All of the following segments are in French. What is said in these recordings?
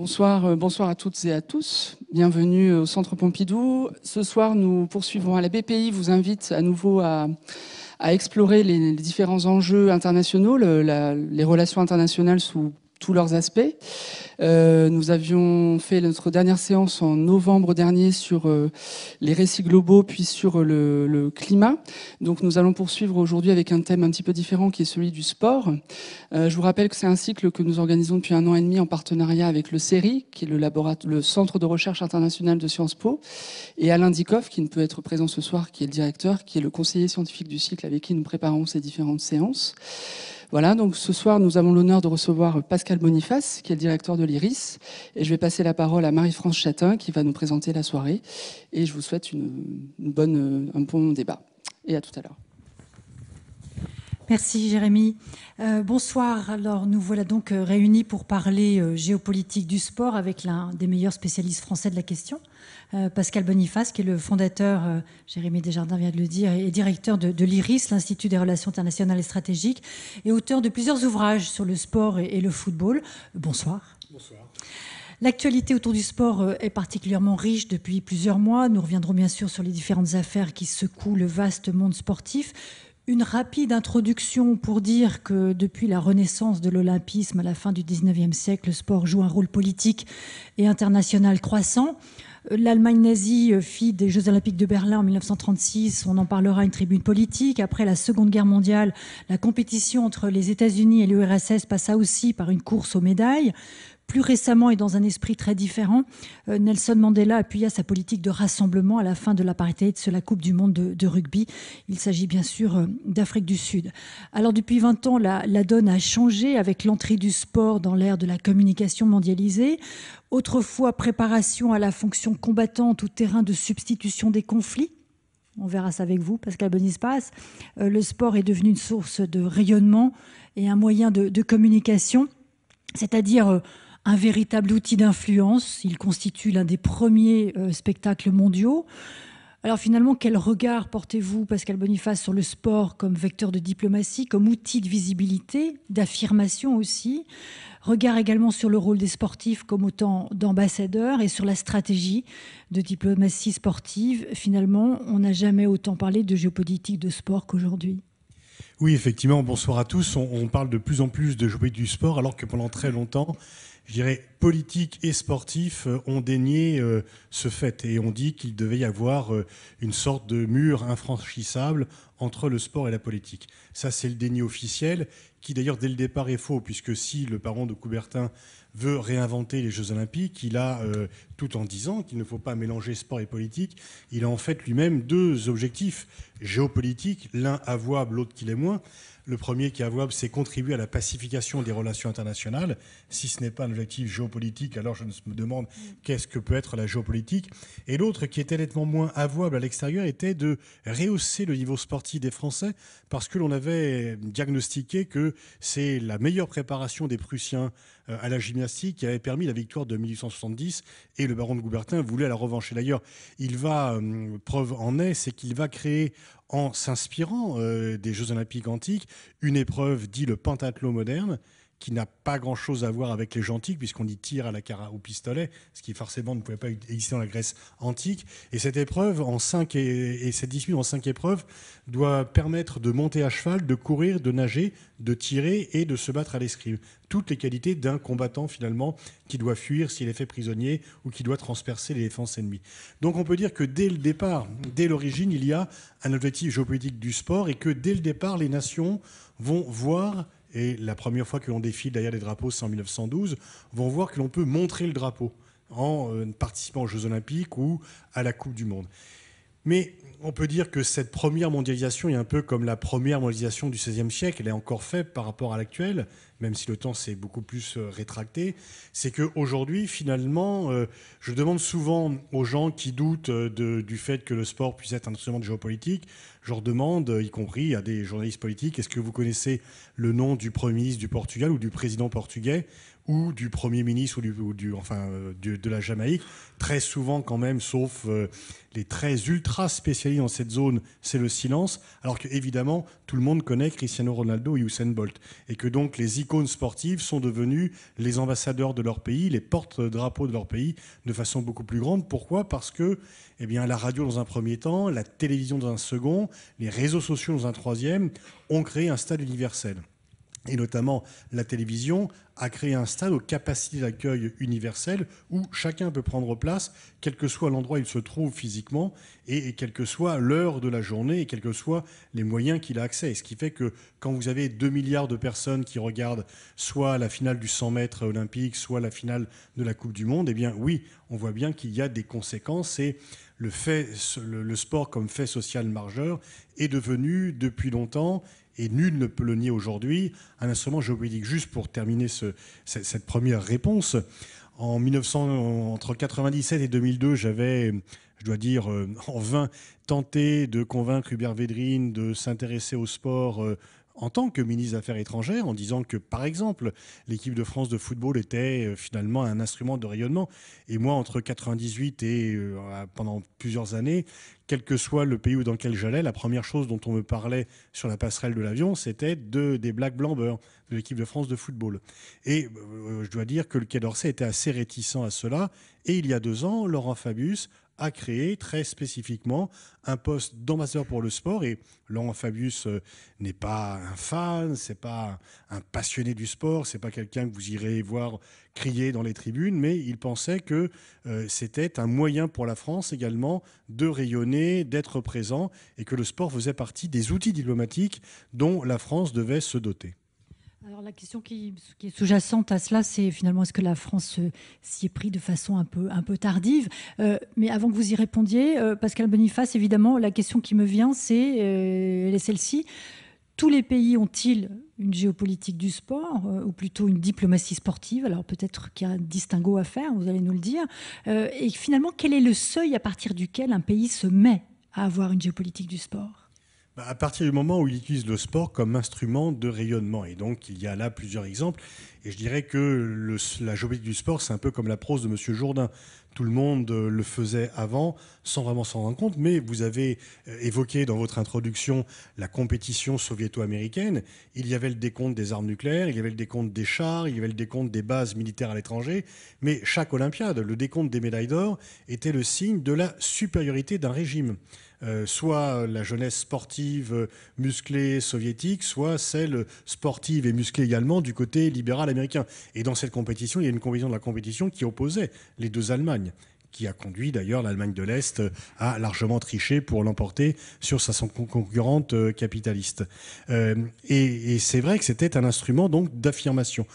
Bonsoir, euh, bonsoir à toutes et à tous. Bienvenue au Centre Pompidou. Ce soir, nous poursuivons. à La BPI vous invite à nouveau à, explorer les, différents enjeux internationaux, les relations internationales sous tous leurs aspects. Euh, nous avions fait notre dernière séance en novembre dernier sur euh, les récits globaux, puis sur le, le, climat. Donc nous allons poursuivre aujourd'hui avec un thème un petit peu différent qui est celui du sport. Euh, je vous rappelle que c'est un cycle que nous organisons depuis un an et demi en partenariat avec le CERI, qui est le, le Centre de recherche international de Sciences Po, et Alain Dikoff, qui ne peut être présent ce soir, qui est le directeur, qui est le conseiller scientifique du cycle avec qui nous préparons ces différentes séances. Voilà, donc ce soir, nous avons l'honneur de recevoir Pascal Boniface, qui est le directeur de l'IRIS. Et je vais passer la parole à Marie-France Chatin, qui va nous présenter la soirée. Et je vous souhaite une, bonne, euh, un bon débat. Et à tout à l'heure. Merci Jérémy. Euh, bonsoir. Alors nous voilà donc euh, réunis pour parler géopolitique du sport avec l'un des meilleurs spécialistes français de la question. Euh, Pascal Boniface, qui est le fondateur, euh, Jérémy Desjardins vient de le dire, et directeur de, l'IRIS, l'Institut des relations internationales et stratégiques, et auteur de plusieurs ouvrages sur le sport et, le football. Bonsoir. Bonsoir. L'actualité autour du sport euh, est particulièrement riche depuis plusieurs mois. Nous reviendrons bien sûr sur les différentes affaires qui secouent le vaste monde sportif. Une rapide introduction pour dire que depuis la renaissance de l'olympisme à la fin du 19e siècle, le sport joue un rôle politique et international croissant. L'Allemagne nazie euh, fit des Jeux olympiques de Berlin en 1936, on en parlera, une tribune politique. Après la Seconde Guerre mondiale, la compétition entre les États-Unis et l'URSS passa aussi par une course aux médailles. Plus récemment et dans un esprit très différent, euh, Nelson Mandela appuya sa politique de rassemblement à la fin de l'apartheid sur la Coupe du Monde de, rugby. Il s'agit bien sûr euh, d'Afrique du Sud. Alors depuis 20 ans, la, donne a changé avec l'entrée du sport dans l'ère de la communication mondialisée. Autrefois préparation à la fonction combattante ou terrain de substitution des conflits, on verra ça avec vous, Pascal Bonispas. Euh, le sport est devenu une source de rayonnement et un moyen de, de communication, c'est-à-dire un véritable outil d'influence. Il constitue l'un des premiers euh, spectacles mondiaux. Alors finalement, quel regard portez-vous, Pascal Boniface, sur le sport comme vecteur de diplomatie, comme outil de visibilité, d'affirmation aussi Regard également sur le rôle des sportifs comme autant d'ambassadeurs et sur la stratégie de diplomatie sportive. Finalement, on n'a jamais autant parlé de géopolitique de sport qu'aujourd'hui. Oui, effectivement, bonsoir à tous. On, parle de plus en plus de jouer du sport alors que pendant très longtemps, je dirais, politiques et sportifs euh, ont dénié euh, ce fait et ont dit qu'il devait y avoir euh, une sorte de mur infranchissable entre le sport et la politique. Ça, c'est le déni officiel, qui d'ailleurs dès le départ est faux, puisque si le parent de Coubertin veut réinventer les Jeux Olympiques, il a, tout en disant qu'il ne faut pas mélanger sport et politique, il a en fait lui-même deux objectifs géopolitiques, l'un avouable, l'autre qu'il est moins. Le premier qui est avouable, c'est contribuer à la pacification des relations internationales. Si ce n'est pas un objectif géopolitique, alors je me demande qu'est-ce que peut être la géopolitique. Et l'autre qui était nettement moins avouable à l'extérieur était de rehausser le niveau sportif des Français parce que l'on avait diagnostiqué que c'est la meilleure préparation des Prussiens euh, à la gymnastique qui avait permis la victoire de 1870 et le baron de Goubertin voulait la Et D'ailleurs, il va, euh, preuve en est, c'est qu'il va créer en s'inspirant euh, des Jeux olympiques antiques, une épreuve dit le pentathlon moderne, qui n'a pas grand-chose à voir avec les gens puisqu'on y tire à la cara au pistolet, ce qui forcément ne pouvait pas exister dans la Grèce antique. Et cette épreuve, en cinq et, cette dispute en cinq épreuves, doit permettre de monter à cheval, de courir, de nager, de tirer et de se battre à l'escrime. Toutes les qualités d'un combattant finalement qui doit fuir s'il est fait prisonnier ou qui doit transpercer les défenses ennemies. Donc on peut dire que dès le départ, dès l'origine, il y a un objectif géopolitique du sport et que dès le départ, les nations vont voir et la première fois que l'on défile derrière des drapeaux, c'est en 1912, vont voir que l'on peut montrer le drapeau en euh, participant aux Jeux Olympiques ou à la Coupe du Monde. Mais on peut dire que cette première mondialisation est un peu comme la première mondialisation du XVIe siècle, elle est encore faible par rapport à l'actuel, même si le temps s'est beaucoup plus euh, rétracté. C'est qu'aujourd'hui, finalement, euh, je demande souvent aux gens qui doutent euh, du fait que le sport puisse être un instrument de géopolitique, je leur demande, y compris à des journalistes politiques, est-ce que vous connaissez le nom du Premier ministre du Portugal ou du président portugais ou du Premier ministre ou du, enfin euh, de la Jamaïque. Très souvent quand même, sauf euh, les très ultra spécialistes dans cette zone, c'est le silence. Alors que évidemment, tout le monde connaît Cristiano Ronaldo et Usain Bolt, et que donc les icônes sportives sont devenues les ambassadeurs de leur pays, les porte-drapeaux de leur pays, de façon beaucoup plus grande. Pourquoi Parce que eh bien, la radio dans un premier temps, la télévision dans un second, les réseaux sociaux dans un troisième, ont créé un stade universel et notamment la télévision, a créé un stade aux capacités d'accueil universelles où chacun peut prendre place, quel que soit l'endroit où il se trouve physiquement, et, quelle que soit l'heure de la journée, et quels que soient les moyens qu'il a accès. ce qui fait que quand vous avez 2 milliards de personnes qui regardent soit la finale du 100 mètres olympique, soit la finale de la Coupe du Monde, eh bien oui, on voit bien qu'il y a des conséquences. Et le, fait, le sport comme fait social majeur est devenu depuis longtemps et nul ne peut le nier aujourd'hui, un instrument géopolitique. Juste pour terminer cette première réponse, en entre 1997 et 2002, j'avais, je dois dire, euh, en vain tenté de convaincre Hubert Védrine de s'intéresser au sport euh, en tant que ministre des Affaires étrangères en disant que, par exemple, l'équipe de France de football était euh, finalement un instrument de rayonnement. Et moi, entre 98 et euh, pendant plusieurs années, quel que soit le pays dans lequel j'allais, la première chose dont on me parlait sur la passerelle de l'avion, c'était de, des Black Blambers de l'équipe de France de football. Et euh, je dois dire que le Quai d'Orsay était assez réticent à cela. Et il y a deux ans, Laurent Fabius a créé très spécifiquement un poste d'ambassadeur pour le sport. Et Laurent Fabius euh, n'est pas un fan, c'est pas un passionné du sport, c'est pas quelqu'un que vous irez voir crier dans les tribunes, mais il pensait que euh, c'était un moyen pour la France également de rayonner, d'être présent, et que le sport faisait partie des outils diplomatiques dont la France devait se doter. Alors la question qui, est sous-jacente à cela, c'est finalement est-ce que la France s'y est pris de façon un peu, tardive euh, Mais avant que vous y répondiez, euh, Pascal Boniface, évidemment, la question qui me vient, c'est euh, celle-ci. Tous les pays ont-ils une géopolitique du sport, ou plutôt une diplomatie sportive Alors peut-être qu'il y a un distinguo à faire, vous allez nous le dire. et finalement, quel est le seuil à partir duquel un pays se met à avoir une géopolitique du sport bah, à partir du moment où il utilise le sport comme instrument de rayonnement. Et donc, il y a là plusieurs exemples. Et je dirais que la géométrie du sport, c'est un peu comme la prose de M. Jourdain. Tout le monde euh, le faisait avant sans vraiment s'en rendre compte. Mais vous avez euh, évoqué dans votre introduction la compétition soviéto-américaine. Il y avait le décompte des armes nucléaires, il y avait le décompte des chars, il y avait le décompte des bases militaires à l'étranger. Mais chaque Olympiade, le décompte des médailles d'or était le signe de la supériorité d'un régime. Euh, soit la jeunesse sportive musclée soviétique, soit celle sportive et musclée également du côté libéral américain. Et dans cette compétition, il y a une compétition de la compétition qui opposait les deux Allemagnes qui a conduit d'ailleurs l'Allemagne de l'Est à largement tricher pour l'emporter sur sa concurrente euh, capitaliste. Euh, et, et c'est vrai que c'était un instrument donc d'affirmation.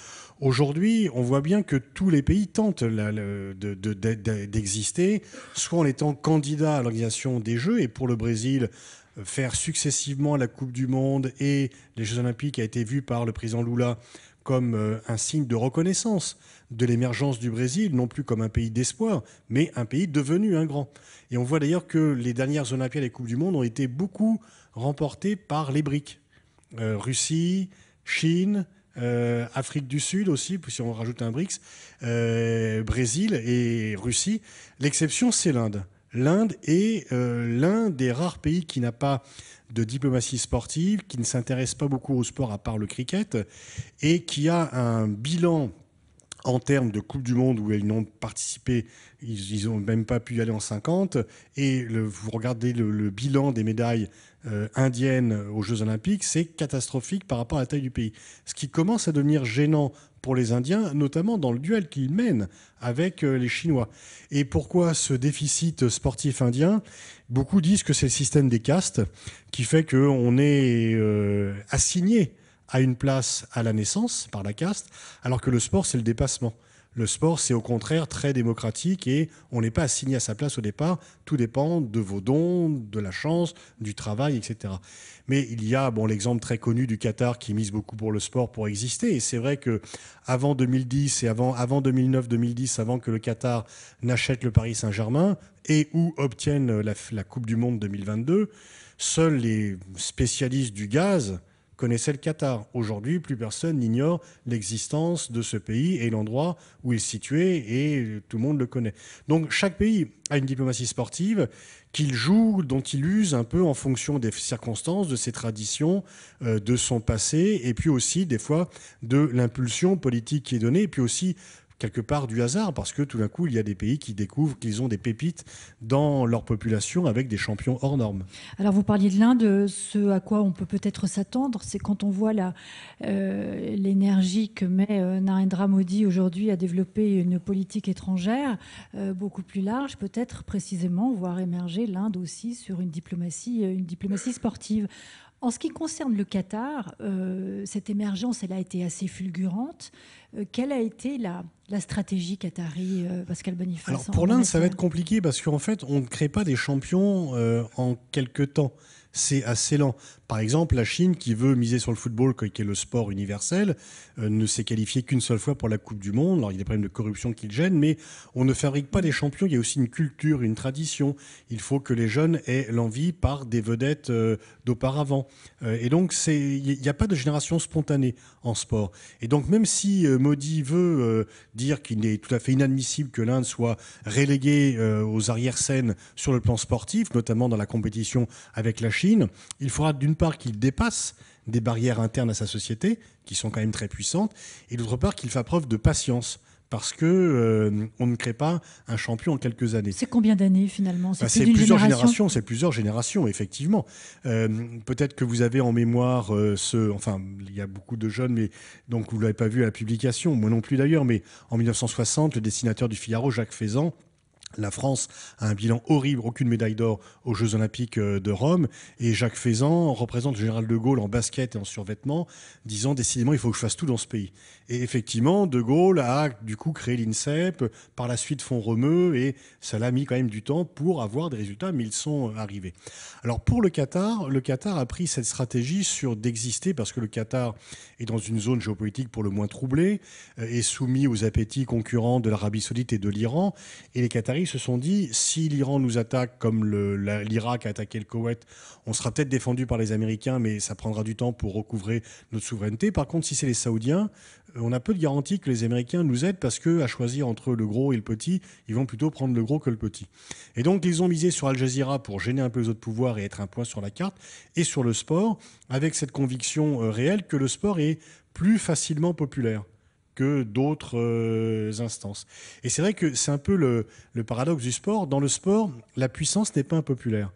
Aujourd'hui, on voit bien que tous les pays tentent d'exister, soit en étant candidat à l'organisation des Jeux, et pour le Brésil, euh, faire successivement la Coupe du Monde et les Jeux Olympiques a été vu par le président Lula comme euh, un signe de reconnaissance de l'émergence du Brésil, non plus comme un pays d'espoir, mais un pays devenu un grand. Et on voit d'ailleurs que les dernières Olympiades et Coupes du Monde ont été beaucoup remportées par les BRICS. Euh, Russie, Chine, euh, Afrique du Sud aussi, si on rajoute un BRICS, euh, Brésil et Russie. L'exception, c'est l'Inde. L'Inde est euh, l'un des rares pays qui n'a pas de diplomatie sportive, qui ne s'intéresse pas beaucoup au sport à part le cricket, et qui a un bilan en termes de Coupe du Monde où ils n'ont participé, ils n'ont même pas pu y aller en 50. Et vous regardez le, bilan des médailles euh, indiennes aux Jeux Olympiques, c'est catastrophique par rapport à la taille du pays. Ce qui commence à devenir gênant pour les Indiens, notamment dans le duel qu'ils mènent avec euh, les Chinois. Et pourquoi ce déficit sportif indien Beaucoup disent que c'est le système des castes qui fait qu'on est euh, assigné à une place à la naissance par la caste, alors que le sport, c'est le dépassement. Le sport, c'est au contraire très démocratique et on n'est pas assigné à sa place au départ. Tout dépend de vos dons, de la chance, du travail, etc. Mais il y a bon l'exemple très connu du Qatar qui mise beaucoup pour le sport pour exister. Et c'est vrai que avant 2010 et avant, avant 2009-2010, avant que le Qatar n'achète le Paris Saint-Germain et ou obtienne la, la Coupe du Monde 2022, seuls les spécialistes du gaz connaissait le Qatar. Aujourd'hui, plus personne n'ignore l'existence de ce pays et l'endroit où il est situé, et tout le monde le connaît. Donc chaque pays a une diplomatie sportive qu'il joue, dont il use un peu en fonction des circonstances, de ses traditions, euh, de son passé, et puis aussi des fois de l'impulsion politique qui est donnée, et puis aussi quelque part du hasard, parce que tout d'un coup, il y a des pays qui découvrent qu'ils ont des pépites dans leur population avec des champions hors normes. Alors vous parliez de l'Inde, ce à quoi on peut peut-être s'attendre, c'est quand on voit euh, l'énergie que met euh, Narendra Modi aujourd'hui à développer une politique étrangère euh, beaucoup plus large, peut-être précisément voir émerger l'Inde aussi sur une diplomatie, une diplomatie sportive. En ce qui concerne le Qatar, cette émergence, elle a été assez fulgurante. Euh, quelle a été la, la stratégie Qatari, euh, Pascal Boniface Alors pour l'Inde, ça va être compliqué parce qu'en fait, on ne crée pas des champions euh, en quelques temps. C'est assez lent. Par exemple, la Chine, qui veut miser sur le football, qui est le sport universel, ne s'est qualifiée qu'une seule fois pour la Coupe du Monde. Alors, il y a des problèmes de corruption qui le gênent, mais on ne fabrique pas des champions. Il y a aussi une culture, une tradition. Il faut que les jeunes aient l'envie par des vedettes d'auparavant. et donc, il n'y a pas de génération spontanée en sport. Et donc, même si Modi veut euh, dire qu'il est tout à fait inadmissible que l'Inde soit reléguée euh, aux arrières-scènes sur le plan sportif, notamment dans la compétition avec la Chine, il faudra d'une part qu'il dépasse des barrières internes à sa société, qui sont quand même très puissantes, et d'autre part qu'il fasse preuve de patience parce que euh, on ne crée pas un champion en quelques années. C'est combien d'années finalement C'est, bah, plusieurs générations. C'est plusieurs générations, effectivement. Euh, peut-être que vous avez en mémoire euh, ce, enfin, il y a beaucoup de jeunes, mais donc vous l'avez pas vu à la publication, moi non plus d'ailleurs, mais en 1960, le dessinateur du Figaro, Jacques Faisan la France a un bilan horrible, aucune médaille d'or aux Jeux Olympiques euh, de Rome. Et Jacques Faisan représente le général de Gaulle en basket et en survêtement, disant décidément il faut que je fasse tout dans ce pays. Et effectivement, de Gaulle a du coup créé l'INSEP, par la suite font Romeux et ça l'a mis quand même du temps pour avoir des résultats, mais ils sont euh, arrivés. Alors pour le Qatar, le Qatar a pris cette stratégie sur d'exister parce que le Qatar est dans une zone géopolitique pour le moins troublée, est euh, soumis aux appétits concurrents de l'Arabie Saoudite et de l'Iran, et les Qataris se sont dit si l'Iran nous attaque comme l'Irak a attaqué le Koweït, on sera peut-être défendu par les Américains, mais ça prendra du temps pour recouvrer notre souveraineté. Par contre, si c'est les Saoudiens, euh, on a peu de garanties que les Américains nous aident parce que à choisir entre le gros et le petit, ils vont plutôt prendre le gros que le petit. Et donc ils ont misé sur Al Jazeera pour gêner un peu les autres pouvoirs et être un point sur la carte, et sur le sport, avec cette conviction euh, réelle que le sport est plus facilement populaire que d'autres euh, instances. Et c'est vrai que c'est un peu le, paradoxe du sport. Dans le sport, la puissance n'est pas impopulaire.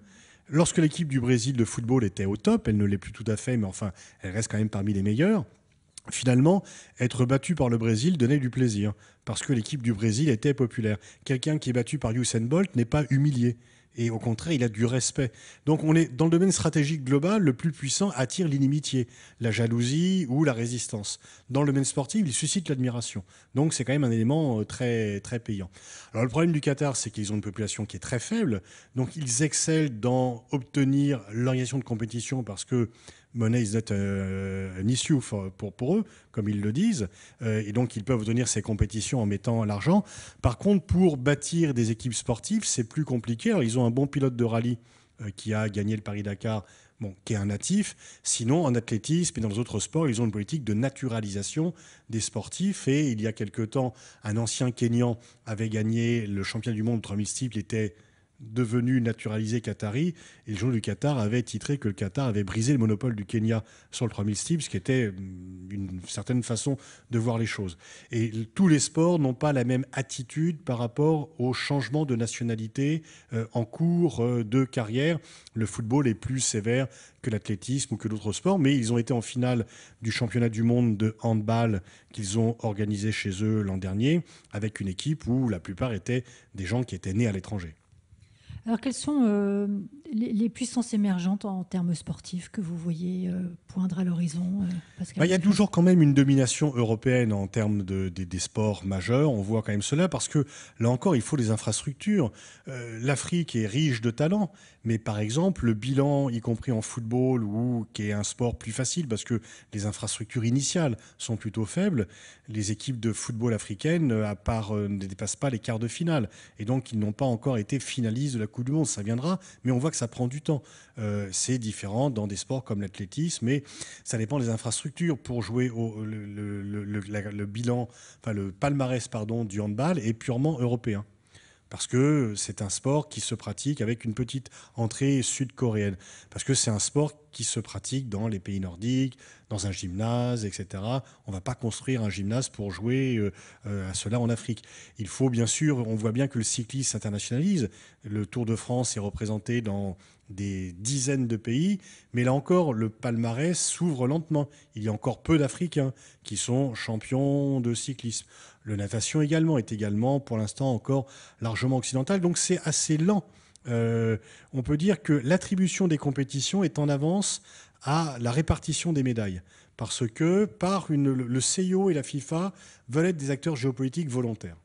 Lorsque l'équipe du Brésil de football était au top, elle ne l'est plus tout à fait, mais enfin, elle reste quand même parmi les meilleures. Finalement, être battu par le Brésil donnait du plaisir, parce que l'équipe du Brésil était populaire. Quelqu'un qui est battu par Usain Bolt n'est pas humilié. Et au contraire, il a du respect. Donc on est dans le domaine stratégique global, le plus puissant attire l'inimitié, la jalousie ou la résistance. Dans le domaine sportif, il suscite l'admiration. Donc c'est quand même un élément euh, très, très payant. Alors le problème du Qatar, c'est qu'ils ont une population qui est très faible. Donc ils excellent dans obtenir l'organisation de compétition parce que Money is not euh, an issue pour, pour eux, comme ils le disent. Euh, et donc, ils peuvent tenir ces compétitions en mettant l'argent. Par contre, pour bâtir des équipes sportives, c'est plus compliqué. Alors, ils ont un bon pilote de rallye euh, qui a gagné le Paris-Dakar Bon, qui est un natif. Sinon, en athlétisme et dans les autres sports, ils ont une politique de naturalisation des sportifs. Et il y a quelque temps, un ancien Kenyan avait gagné le champion du monde 3000 il était devenu naturalisé qatari. Et le jour du Qatar avait titré que le Qatar avait brisé le monopole du Kenya sur le 3000 steeps, ce qui était mm, une certaine façon de voir les choses. Et tous les sports n'ont pas la même attitude par rapport au changement de nationalité euh, en cours euh, de carrière. Le football est plus sévère que l'athlétisme ou que d'autres sports, mais ils ont été en finale du championnat du monde de handball qu'ils ont organisé chez eux l'an dernier, avec une équipe où la plupart étaient des gens qui étaient nés à l'étranger. Alors, quels sont euh, les, puissances émergentes en termes sportifs que vous voyez euh, poindre à l'horizon euh, bah, Il y a toujours quand même une domination européenne en termes de, des sports majeurs. On voit quand même cela parce que là encore, il faut des infrastructures. Euh, L'Afrique est riche de talents, mais par exemple, le bilan, y compris en football, ou qui est un sport plus facile parce que les infrastructures initiales sont plutôt faibles, les équipes de football africaines, à part, ne dépassent pas les quarts de finale. Et donc, ils n'ont pas encore été finalistes de la Coupe du Monde. Ça viendra, mais on voit que ça prend du temps. Euh, c'est différent dans des sports comme l'athlétisme, mais ça dépend des infrastructures pour jouer au, le, le, bilan, enfin le palmarès pardon, du handball est purement européen parce que c'est un sport qui se pratique avec une petite entrée sud-coréenne, parce que c'est un sport qui se pratique dans les pays nordiques, dans un gymnase, etc. On ne va pas construire un gymnase pour jouer euh, euh, à cela en Afrique. Il faut bien sûr, on voit bien que le cyclisme s'internationalise. Le Tour de France est représenté dans des dizaines de pays, mais là encore, le palmarès s'ouvre lentement. Il y a encore peu d'Africains qui sont champions de cyclisme le natation également, est également pour l'instant encore largement occidentale. Donc c'est assez lent. Euh, on peut dire que l'attribution des compétitions est en avance à la répartition des médailles. Parce que par une, le CIO et la FIFA veulent être des acteurs géopolitiques volontaires.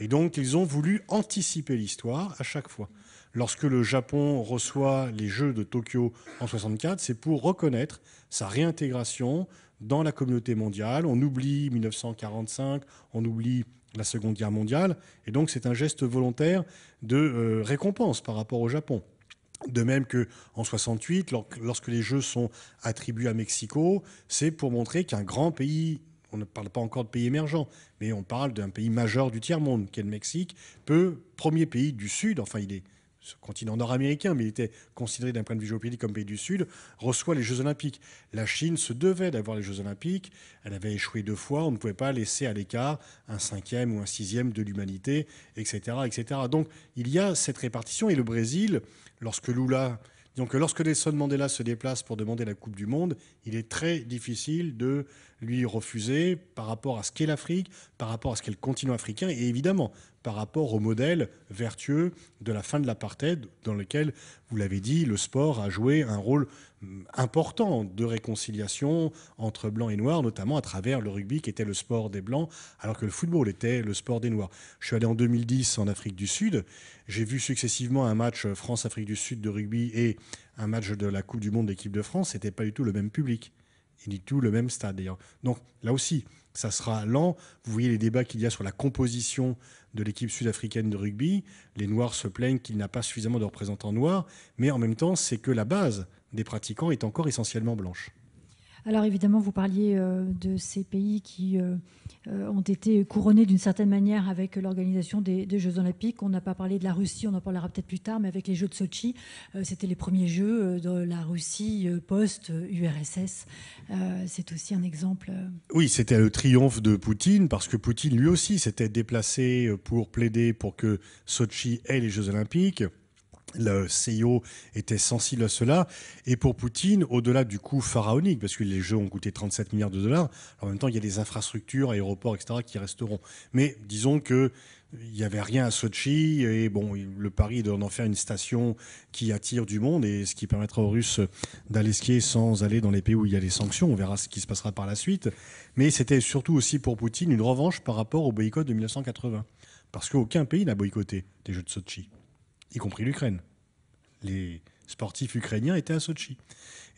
Et donc, ils ont voulu anticiper l'histoire à chaque fois. Lorsque le Japon reçoit les Jeux de Tokyo en 1964, c'est pour reconnaître sa réintégration dans la communauté mondiale. On oublie 1945, on oublie la Seconde Guerre mondiale. Et donc, c'est un geste volontaire de euh, récompense par rapport au Japon. De même que en 68, lorsque les Jeux sont attribués à Mexico, c'est pour montrer qu'un grand pays, on ne parle pas encore de pays émergent, mais on parle d'un pays majeur du tiers-monde, qui est le Mexique, peut, premier pays du Sud, enfin il est ce continent nord-américain, mais il était considéré d'un point de vue géopolitique comme pays du Sud, reçoit les Jeux Olympiques. La Chine se devait d'avoir les Jeux Olympiques. Elle avait échoué deux fois. On ne pouvait pas laisser à l'écart un cinquième ou un sixième de l'humanité, etc., etc. Donc il y a cette répartition. Et le Brésil, lorsque Lula donc lorsque Nelson Mandela se déplace pour demander la Coupe du Monde, il est très difficile de lui refuser par rapport à ce qu'est l'Afrique, par rapport à ce qu'est le continent africain et évidemment par rapport au modèle vertueux de la fin de l'apartheid dans lequel, vous l'avez dit, le sport a joué un rôle mm, important de réconciliation entre blancs et noirs, notamment à travers le rugby qui était le sport des blancs, alors que le football était le sport des noirs. Je suis allé en 2010 en Afrique du Sud, j'ai vu successivement un match France-Afrique du Sud de rugby et un match de la Coupe du Monde d'équipe de France, n'était pas du tout le même public et du tout le même stade d'ailleurs. Donc là aussi, ça sera lent. Vous voyez les débats qu'il y a sur la composition de l'équipe sud-africaine de rugby. Les Noirs se plaignent qu'il n'a pas suffisamment de représentants noirs, mais en même temps, c'est que la base des pratiquants est encore essentiellement blanche. Alors évidemment, vous parliez euh, de ces pays qui euh, euh, ont été couronnés d'une certaine manière avec l'organisation des, Jeux Olympiques. On n'a pas parlé de la Russie, on en parlera peut-être plus tard, mais avec les Jeux de Sochi, c'était les premiers Jeux de la Russie post-URSS. c'est aussi un exemple. Oui, c'était le triomphe de Poutine, parce que Poutine lui aussi s'était déplacé pour plaider pour que Sochi ait les Jeux Olympiques le CIO e était sensible à cela. Et pour Poutine, au-delà du coût pharaonique, parce que les jeux ont coûté 37 milliards de dollars, en même temps, il y a des infrastructures, aéroports, etc., qui resteront. Mais disons que il n'y avait rien à Sochi et bon, le pari est d'en faire une station qui attire du monde et ce qui permettra aux Russes d'aller skier sans aller dans les pays où il y a des sanctions. On verra ce qui se passera par la suite. Mais c'était surtout aussi pour Poutine une revanche par rapport au boycott de 1980. Parce qu'aucun pays n'a boycotté des Jeux de Sochi y compris l'Ukraine. Les sportifs ukrainiens étaient à Sochi.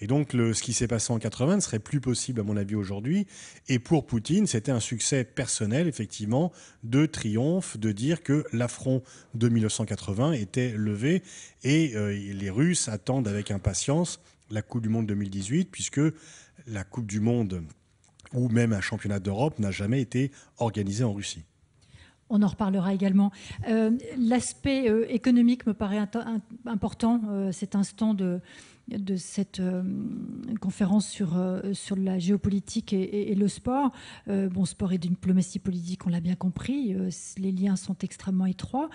Et donc, ce qui s'est passé en 80 ne serait plus possible, à mon avis, aujourd'hui. Et pour Poutine, c'était un succès personnel, effectivement, de triomphe, de dire que l'affront de 1980 était levé. Et euh, les Russes attendent avec impatience la Coupe du Monde 2018, puisque la Coupe du Monde ou même un championnat d'Europe n'a jamais été organisé en Russie. On en reparlera également. Euh, l'aspect euh, économique me paraît important, euh, cet instant de, de cette euh, conférence sur, euh, sur la géopolitique et, le sport. Euh, bon, sport et diplomatie politique, on l'a bien compris, les liens sont extrêmement étroits.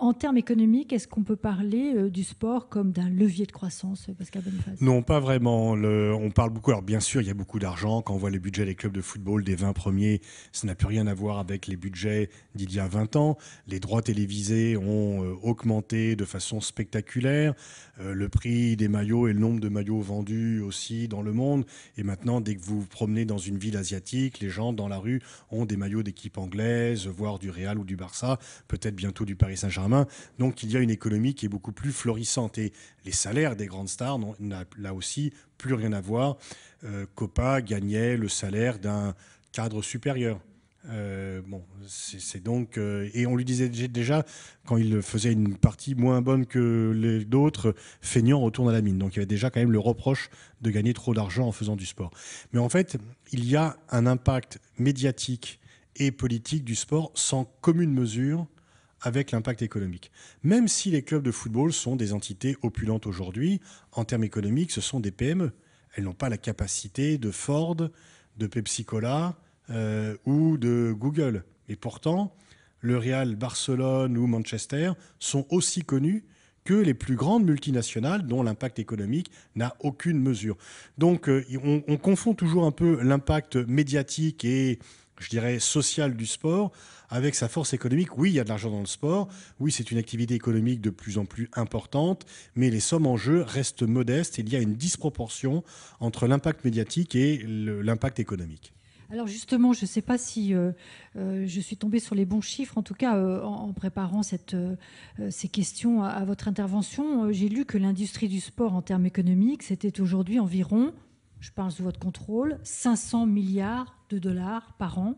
en termes économiques, est-ce qu'on peut parler du sport comme d'un levier de croissance, Pascal Non, pas vraiment. Le, on parle beaucoup, alors bien sûr, il y a beaucoup d'argent. Quand on voit les budgets des clubs de football des 20 premiers, ça n'a plus rien à voir avec les budgets d'il y a 20 ans. Les droits télévisés ont augmenté de façon spectaculaire. le prix des maillots et le nombre de maillots vendus aussi dans le monde. Et maintenant, dès que vous vous promenez dans une ville asiatique, les gens dans la rue ont des maillots d'équipe anglaise, voire du Real ou du Barça, peut-être bientôt du Paris Saint-Germain. Donc il y a une économie qui est beaucoup plus florissante. Et les salaires des grandes stars n'ont là aussi plus rien à voir. Euh, Copa gagnait le salaire d'un cadre supérieur. Euh, bon, c'est donc euh, et on lui disait déjà quand il faisait une partie moins bonne que les d'autres, feignant retourne à la mine. Donc il y avait déjà quand même le reproche de gagner trop d'argent en faisant du sport. Mais en fait, il y a un impact médiatique et politique du sport sans commune mesure avec l'impact économique. Même si les clubs de football sont des entités opulentes aujourd'hui, en termes économiques, ce sont des PME. Elles n'ont pas la capacité de Ford, de Pepsi Cola, euh, ou de Google. Et pourtant, le Real, Barcelone ou Manchester sont aussi connus que les plus grandes multinationales dont l'impact économique n'a aucune mesure. Donc euh, on, on, confond toujours un peu l'impact médiatique et je dirais social du sport avec sa force économique. Oui, il y a de l'argent dans le sport, oui, c'est une activité économique de plus en plus importante, mais les sommes en jeu restent modestes et il y a une disproportion entre l'impact médiatique et l'impact économique. Alors justement, je ne sais pas si euh, euh, je suis tombée sur les bons chiffres, en tout cas euh, en, préparant ces questions à, à votre intervention, j'ai lu que l'industrie du sport en termes économiques, c'était aujourd'hui environ, je parle sous votre contrôle, 500 milliards de dollars par an.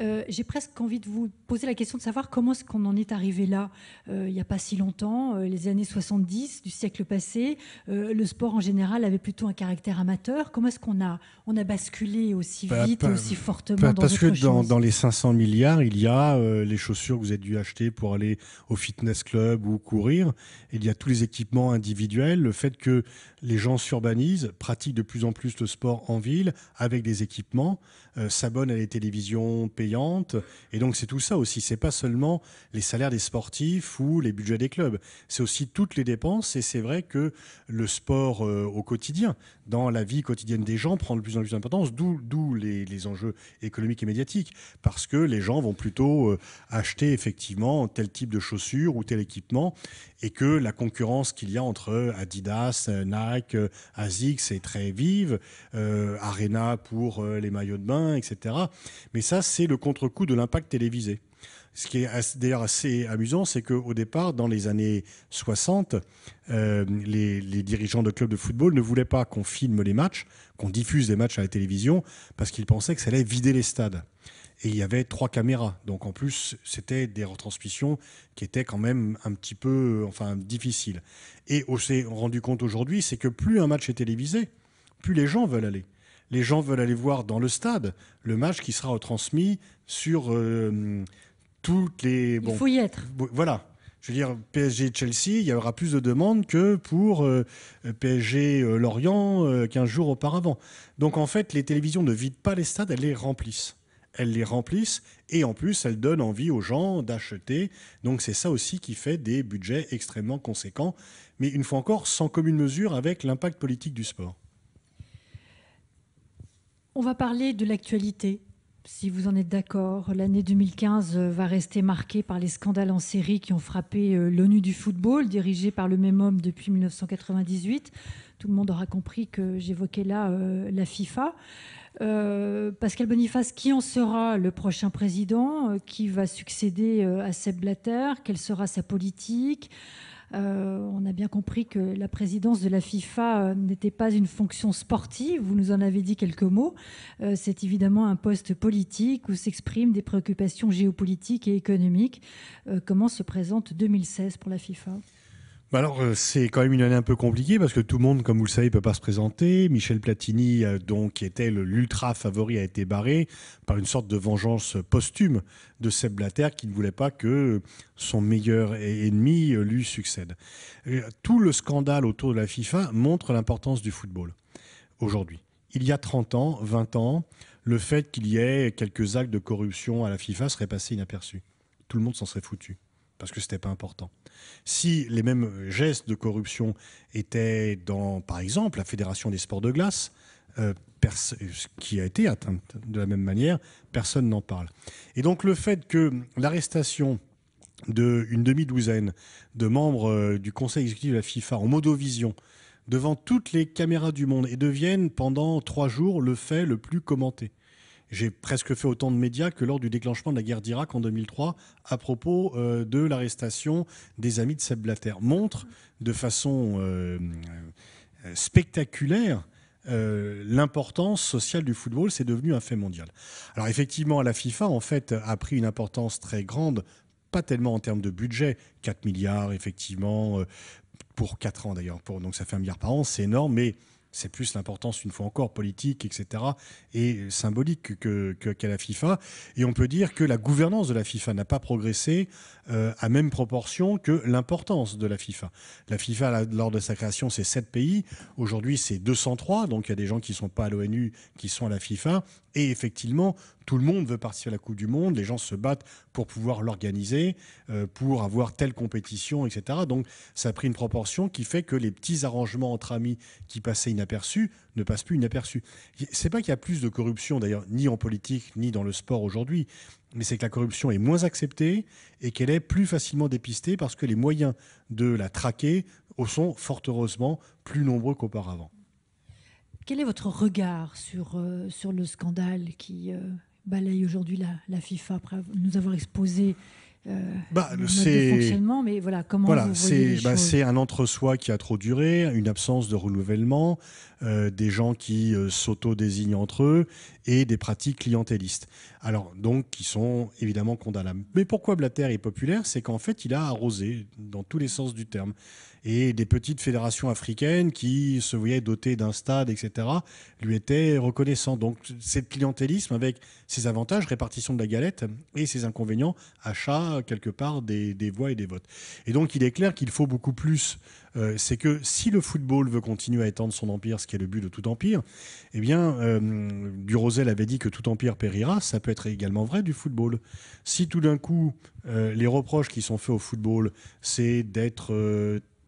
Euh, j'ai presque envie de vous poser la question de savoir comment est-ce qu'on en est arrivé là, euh, il n'y a pas si longtemps, euh, les années 70 du siècle passé, le sport en général avait plutôt un caractère amateur. Comment est-ce qu'on a, on a basculé aussi vite, et aussi fortement dans Parce que dans, les 500 milliards, il y a les chaussures que vous avez dû acheter pour aller au fitness club ou courir, il y a tous les équipements individuels, le fait que les gens s'urbanisent, pratiquent de plus en plus le sport en ville avec des équipements, s'abonnent à des télévisions, payante. Et donc c'est tout ça aussi. C'est pas seulement les salaires des sportifs ou les budgets des clubs. C'est aussi toutes les dépenses. Et c'est vrai que le sport euh, au quotidien, dans la vie quotidienne des gens, prend de plus en plus d'importance. D'où les, les, enjeux économiques et médiatiques, parce que les gens vont plutôt euh, acheter effectivement tel type de chaussures ou tel équipement, et que la concurrence qu'il y a entre Adidas, Nike, euh, Asics est très vive. Arena pour les maillots de bain, etc. Mais ça, c'est le contre-coup de l'impact télévisé. Ce qui est d'ailleurs assez amusant, c'est qu'au départ, dans les années 60, euh, les, dirigeants de clubs de football ne voulaient pas qu'on filme les matchs, qu'on diffuse les matchs à la télévision, parce qu'ils pensaient que ça allait vider les stades. Et il y avait trois caméras. Donc en plus, c'était des retransmissions qui étaient quand même un petit peu enfin, difficiles. Et on s'est rendu compte aujourd'hui, c'est que plus un match est télévisé, plus les gens veulent aller les gens veulent aller voir dans le stade le match qui sera retransmis sur euh, toutes les. Bon, Il Voilà. Je veux dire, PSG-Chelsea, il y aura plus de demandes que pour euh, PSG-Lorient euh, 15 jours auparavant. Donc en fait, les télévisions ne vident pas les stades, elles les remplissent elles les remplissent et en plus elles donnent envie aux gens d'acheter. Donc c'est ça aussi qui fait des budgets extrêmement conséquents, mais une fois encore sans commune mesure avec l'impact politique du sport. On va parler de l'actualité. Si vous en êtes d'accord, l'année 2015 euh, va rester marquée par les scandales en série qui ont frappé euh, l'ONU du football, dirigé par le même homme depuis 1998. Tout le monde aura compris que j'évoquais là euh, la FIFA. Pascal Boniface, qui en sera le prochain président Qui va succéder à Seb Blatter Quelle sera sa politique euh, on a bien compris que la présidence de la FIFA euh, n'était pas une fonction sportive. Vous nous en avez dit quelques mots. Euh, c'est évidemment un poste politique où s'expriment des préoccupations géopolitiques et économiques. Comment se présente 2016 pour la FIFA bah alors, euh, c'est quand même une année un peu compliquée parce que tout le monde, comme vous le savez, ne peut pas se présenter. Michel Platini, euh, donc, qui était l'ultra favori, a été barré par une sorte de vengeance posthume de Seb Blatter qui ne voulait pas que son meilleur e- ennemi euh, lui succède. Tout le scandale autour de la FIFA montre l'importance du football aujourd'hui. Il y a 30 ans, 20 ans, le fait qu'il y ait quelques actes de corruption à la FIFA serait passé inaperçu. Tout le monde s'en serait foutu parce que ce n'était pas important. Si les mêmes gestes de corruption étaient dans, par exemple, la Fédération des sports de glace, euh, qui a été atteinte de la même manière, personne n'en parle. Et donc le fait que l'arrestation d'une demi-douzaine de membres euh, du conseil exécutif de la FIFA en vision devant toutes les caméras du monde et deviennent pendant trois jours le fait le plus commenté j'ai presque fait autant de médias que lors du déclenchement de la guerre d'Irak en 2003 à propos euh, de l'arrestation des amis de Seb Blatter. Montre de façon euh, euh, spectaculaire l'importance sociale du football, c'est devenu un fait mondial. Alors effectivement, la FIFA en fait a pris une importance très grande, pas tellement en termes de budget, 4 milliards effectivement pour 4 ans d'ailleurs, donc ça fait un milliard par an, c'est énorme, mais c'est plus l'importance, une fois encore, politique, etc., et symbolique que, que, qu'à la FIFA. Et on peut dire que la gouvernance de la FIFA n'a pas progressé euh, à même proportion que l'importance de la FIFA. La FIFA, lors de sa création, c'est 7 pays. Aujourd'hui, c'est 203. Donc, il y a des gens qui ne sont pas à l'ONU, qui sont à la FIFA. Et effectivement, tout le monde veut partir à la Coupe du Monde, les gens se battent pour pouvoir l'organiser, euh, pour avoir telle compétition, etc. Donc ça a pris une proportion qui fait que les petits arrangements entre amis qui passaient inaperçus ne passent plus inaperçus. C'est pas qu'il y a plus de corruption d'ailleurs, ni en politique, ni dans le sport aujourd'hui, mais c'est que la corruption est moins acceptée et qu'elle est plus facilement dépistée parce que les moyens de la traquer sont fort heureusement plus nombreux qu'auparavant. Quel est votre regard sur, euh, sur le scandale qui, euh, balaye aujourd'hui la, FIFA après nous avoir exposé euh, bah, fonctionnement, mais voilà comment voilà, bah, c'est un entre-soi qui a trop duré, une absence de renouvellement, euh, des gens qui euh, s'auto-désignent entre eux et des pratiques clientélistes. Alors donc qui sont évidemment condamnables. Mais pourquoi Blatter est populaire, c'est qu'en fait il a arrosé dans tous les sens du terme et des petites fédérations africaines qui se voyaient dotées d'un stade, etc., lui étaient reconnaissants. Donc, c'est le clientélisme avec ses avantages, répartition de la galette, et ses inconvénients, achat, quelque part, des, voix et des votes. Et donc, il est clair qu'il faut beaucoup plus. Euh, c'est que si le football veut continuer à étendre son empire, ce qui est le but de tout empire, eh bien, euh, Du Rosel avait dit que tout empire périra. Ça peut être également vrai du football. Si tout d'un coup, euh, les reproches qui sont faits au football, c'est d'être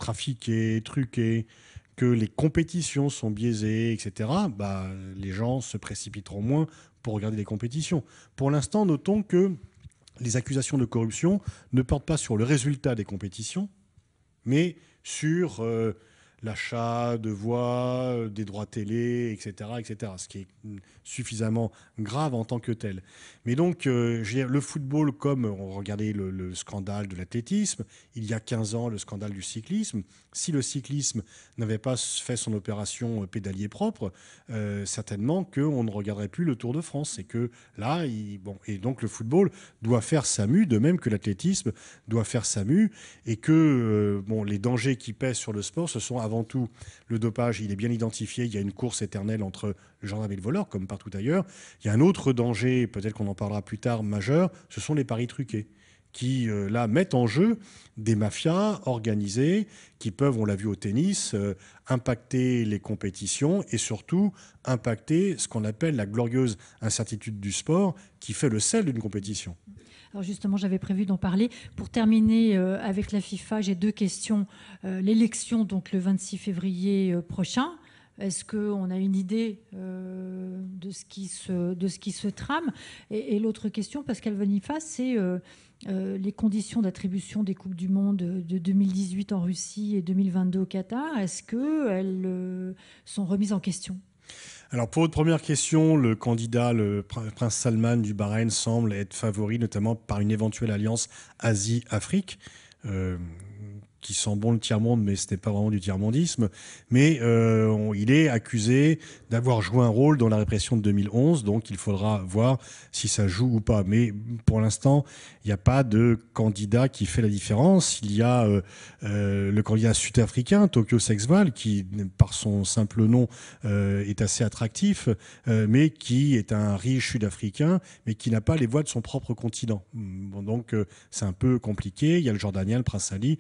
trafiqués, truqué, que les compétitions sont biaisées, etc., bah, les gens se précipiteront moins pour regarder les compétitions. Pour l'instant, notons que les accusations de corruption ne portent pas sur le résultat des compétitions, mais sur euh, l'achat de voix, euh, des droits télé, etc., etc. Ce qui est suffisamment grave en tant que tel. Mais donc, euh, le football, comme on regardait le, scandale de l'athlétisme, il y a 15 ans, le scandale du cyclisme, si le cyclisme n'avait pas fait son opération euh, pédalier propre, certainement certainement qu'on ne regarderait plus le Tour de France. Et que là, bon, et donc le football doit faire sa mue, de même que l'athlétisme doit faire sa mue, et que bon, les dangers qui pèsent sur le sport, ce sont avant avant tout, le dopage, il est bien identifié. Il y a une course éternelle entre le gendarme et le voleur, comme partout ailleurs. Il y a un autre danger, peut-être qu'on en parlera plus tard, majeur, ce sont les paris truqués qui, euh, là, mettent en jeu des mafias organisées qui peuvent, on l'a vu au tennis, euh, impacter les compétitions et surtout impacter ce qu'on appelle la glorieuse incertitude du sport qui fait le sel d'une compétition. Alors justement, j'avais prévu d'en parler. Pour terminer euh, avec la FIFA, j'ai deux questions. Euh, l'élection, donc le 26 février euh, prochain, est-ce qu'on a une idée de, ce qui se, de ce qui se trame Et, l'autre question, Pascal Vanifa, c'est c'est les conditions d'attribution des Coupes du Monde de 2018 en Russie et 2022 au Qatar. Est-ce qu'elles sont remises en question alors pour votre première question, le candidat, le prince Salman du Bahreïn, semble être favori notamment par une éventuelle alliance Asie-Afrique. Euh, qui sent bon le tiers-monde, mais ce n'est pas vraiment du tiers-mondisme. Mais euh, il est accusé d'avoir joué un rôle dans la répression de 2011, donc il faudra voir si ça joue ou pas. Mais pour l'instant, il n'y a pas de candidat qui fait la différence. Il y a euh, euh, le candidat sud-africain, Tokyo Sexval, qui, par son simple nom, est assez attractif, mais qui est un riche sud-africain, mais qui n'a pas les voix de son propre continent. donc c'est un peu compliqué. Il y a le Jordanien, le Prince Ali.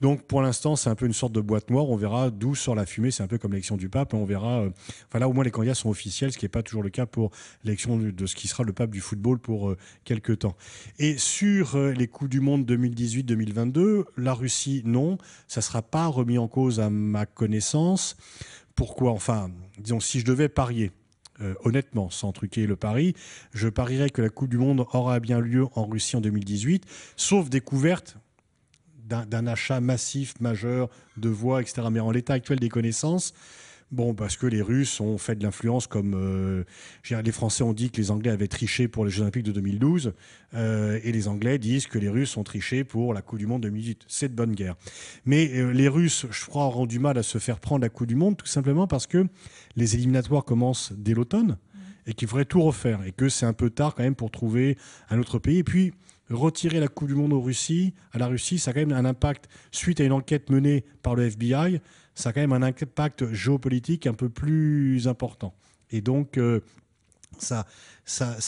Donc pour l'instant, c'est un peu une sorte de boîte noire. On verra d'où sort la fumée. C'est un peu comme l'élection du pape. On verra. Euh, enfin là, au moins les candidats sont officiels, ce qui n'est pas toujours le cas pour l'élection de ce qui sera le pape du football pour euh, quelques temps. Et sur euh, les Coupes du Monde 2018-2022, la Russie, non, ça ne sera pas remis en cause à ma connaissance. Pourquoi Enfin, disons, si je devais parier, honnêtement, sans truquer le pari, je parierais que la Coupe du Monde aura bien lieu en Russie en 2018, sauf découverte, d'un achat massif, majeur de voix, etc. Mais en l'état actuel des connaissances, Bon, parce que les Russes ont fait de l'influence comme euh, les Français ont dit que les Anglais avaient triché pour les Jeux Olympiques de 2012, euh, et les Anglais disent que les Russes ont triché pour la Coupe du Monde 2018. C'est de bonne guerre. Mais euh, les Russes, je crois, auront du mal à se faire prendre la Coupe du Monde, tout simplement parce que les éliminatoires commencent dès l'automne et qu'il faudrait tout refaire et que c'est un peu tard quand même pour trouver un autre pays. Et puis retirer la Coupe du Monde aux Russie, à la Russie, ça a quand même un impact, suite à une enquête menée par le FBI, ça a quand même un impact géopolitique un peu plus important. Et donc, euh, ça, ça,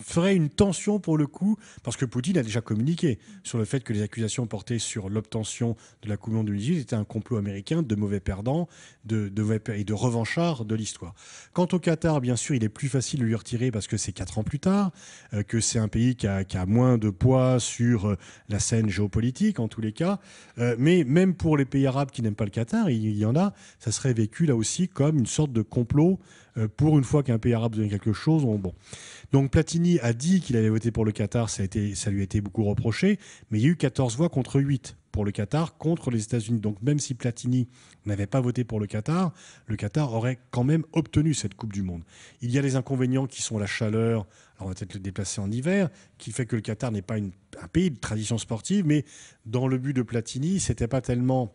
ferait une tension pour le coup, parce que Poutine a déjà communiqué sur le fait que les accusations portées sur l'obtention de la Coupe du Monde étaient un complot américain de mauvais perdants de, et de revanchards de l'histoire. Quant au Qatar, bien sûr, il est plus facile de lui retirer parce que c'est quatre ans plus tard, euh, que c'est un pays qui a, moins de poids sur euh, la scène géopolitique en tous les cas. Euh, mais même pour les pays arabes qui n'aiment pas le Qatar, il y en a, ça serait vécu là aussi comme une sorte de complot pour une fois qu'un pays arabe donne quelque chose, donc Platini a dit qu'il avait voté pour le Qatar, ça, a été, ça lui a été beaucoup reproché, mais il y a eu 14 voix contre 8 pour le Qatar contre les États-Unis. Donc même si Platini n'avait pas voté pour le Qatar, le Qatar aurait quand même obtenu cette Coupe du Monde. Il y a les inconvénients qui sont la chaleur, alors on va peut-être le déplacer en hiver, qui fait que le Qatar n'est pas une, un pays de tradition sportive, mais dans le but de Platini, c'était pas tellement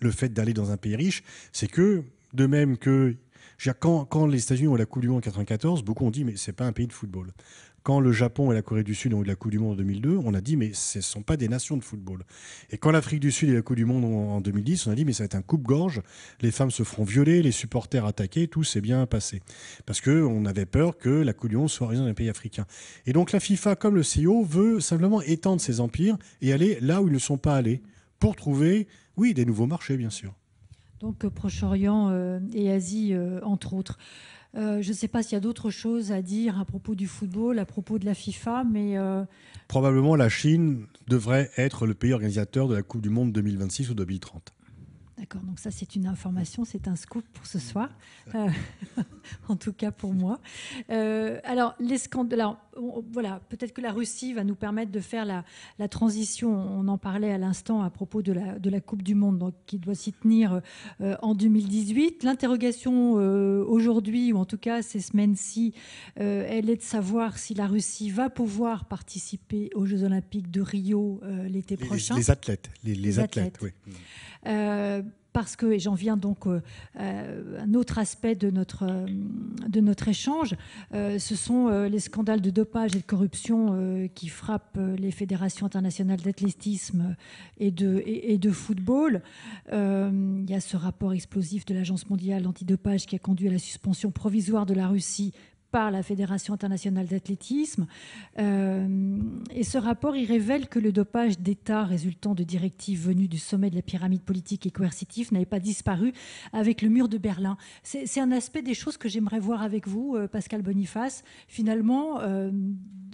le fait d'aller dans un pays riche, c'est que de même que quand, les États-Unis ont la Coupe du Monde en 1994, beaucoup ont dit mais c'est pas un pays de football. Quand le Japon et la Corée du Sud ont eu la Coupe du Monde en 2002, on a dit mais ce ne sont pas des nations de football. Et quand l'Afrique du Sud et la Coupe du Monde en 2010, on a dit mais ça va être un coupe-gorge, les femmes se feront violer, les supporters attaqués, tout s'est bien passé. Parce qu'on avait peur que la Coupe du Monde soit organisée dans un pays africain. Et donc la FIFA, comme le CIO, e veut simplement étendre ses empires et aller là où ils ne sont pas allés pour trouver, oui, des nouveaux marchés, bien sûr donc euh, Proche-Orient euh, et Asie, euh, entre autres. je ne sais pas s'il y a d'autres choses à dire à propos du football, à propos de la FIFA, mais... Probablement la Chine devrait être le pays organisateur de la Coupe du Monde 2026 ou 2030. D'accord, donc ça c'est une information, c'est un scoop pour ce mm. soir, euh, en tout cas pour moi. Euh, alors, les scandales, voilà, peut-être que la Russie va nous permettre de faire la, transition. On en parlait à l'instant à propos de la, de la Coupe du Monde donc, qui doit s'y tenir euh, en 2018. L'interrogation aujourd'hui, ou en tout cas ces semaines-ci, elle est de savoir si la Russie va pouvoir participer aux Jeux Olympiques de Rio l'été prochain. Les athlètes, les, athlètes, oui. Euh, parce que, et j'en viens donc à euh, euh, un autre aspect de notre, de notre échange, ce sont les scandales de dopage et de corruption qui frappent les fédérations internationales d'athlétisme et de, et de football. il y a ce rapport explosif de l'Agence mondiale antidopage qui a conduit à la suspension provisoire de la Russie la Fédération internationale d'athlétisme. Euh, et ce rapport, il révèle que le dopage d'État résultant de directives venues du sommet de la pyramide politique et coercitif n'avait pas disparu avec le mur de Berlin. C'est un aspect des choses que j'aimerais voir avec vous, euh, Pascal Boniface. Finalement, euh,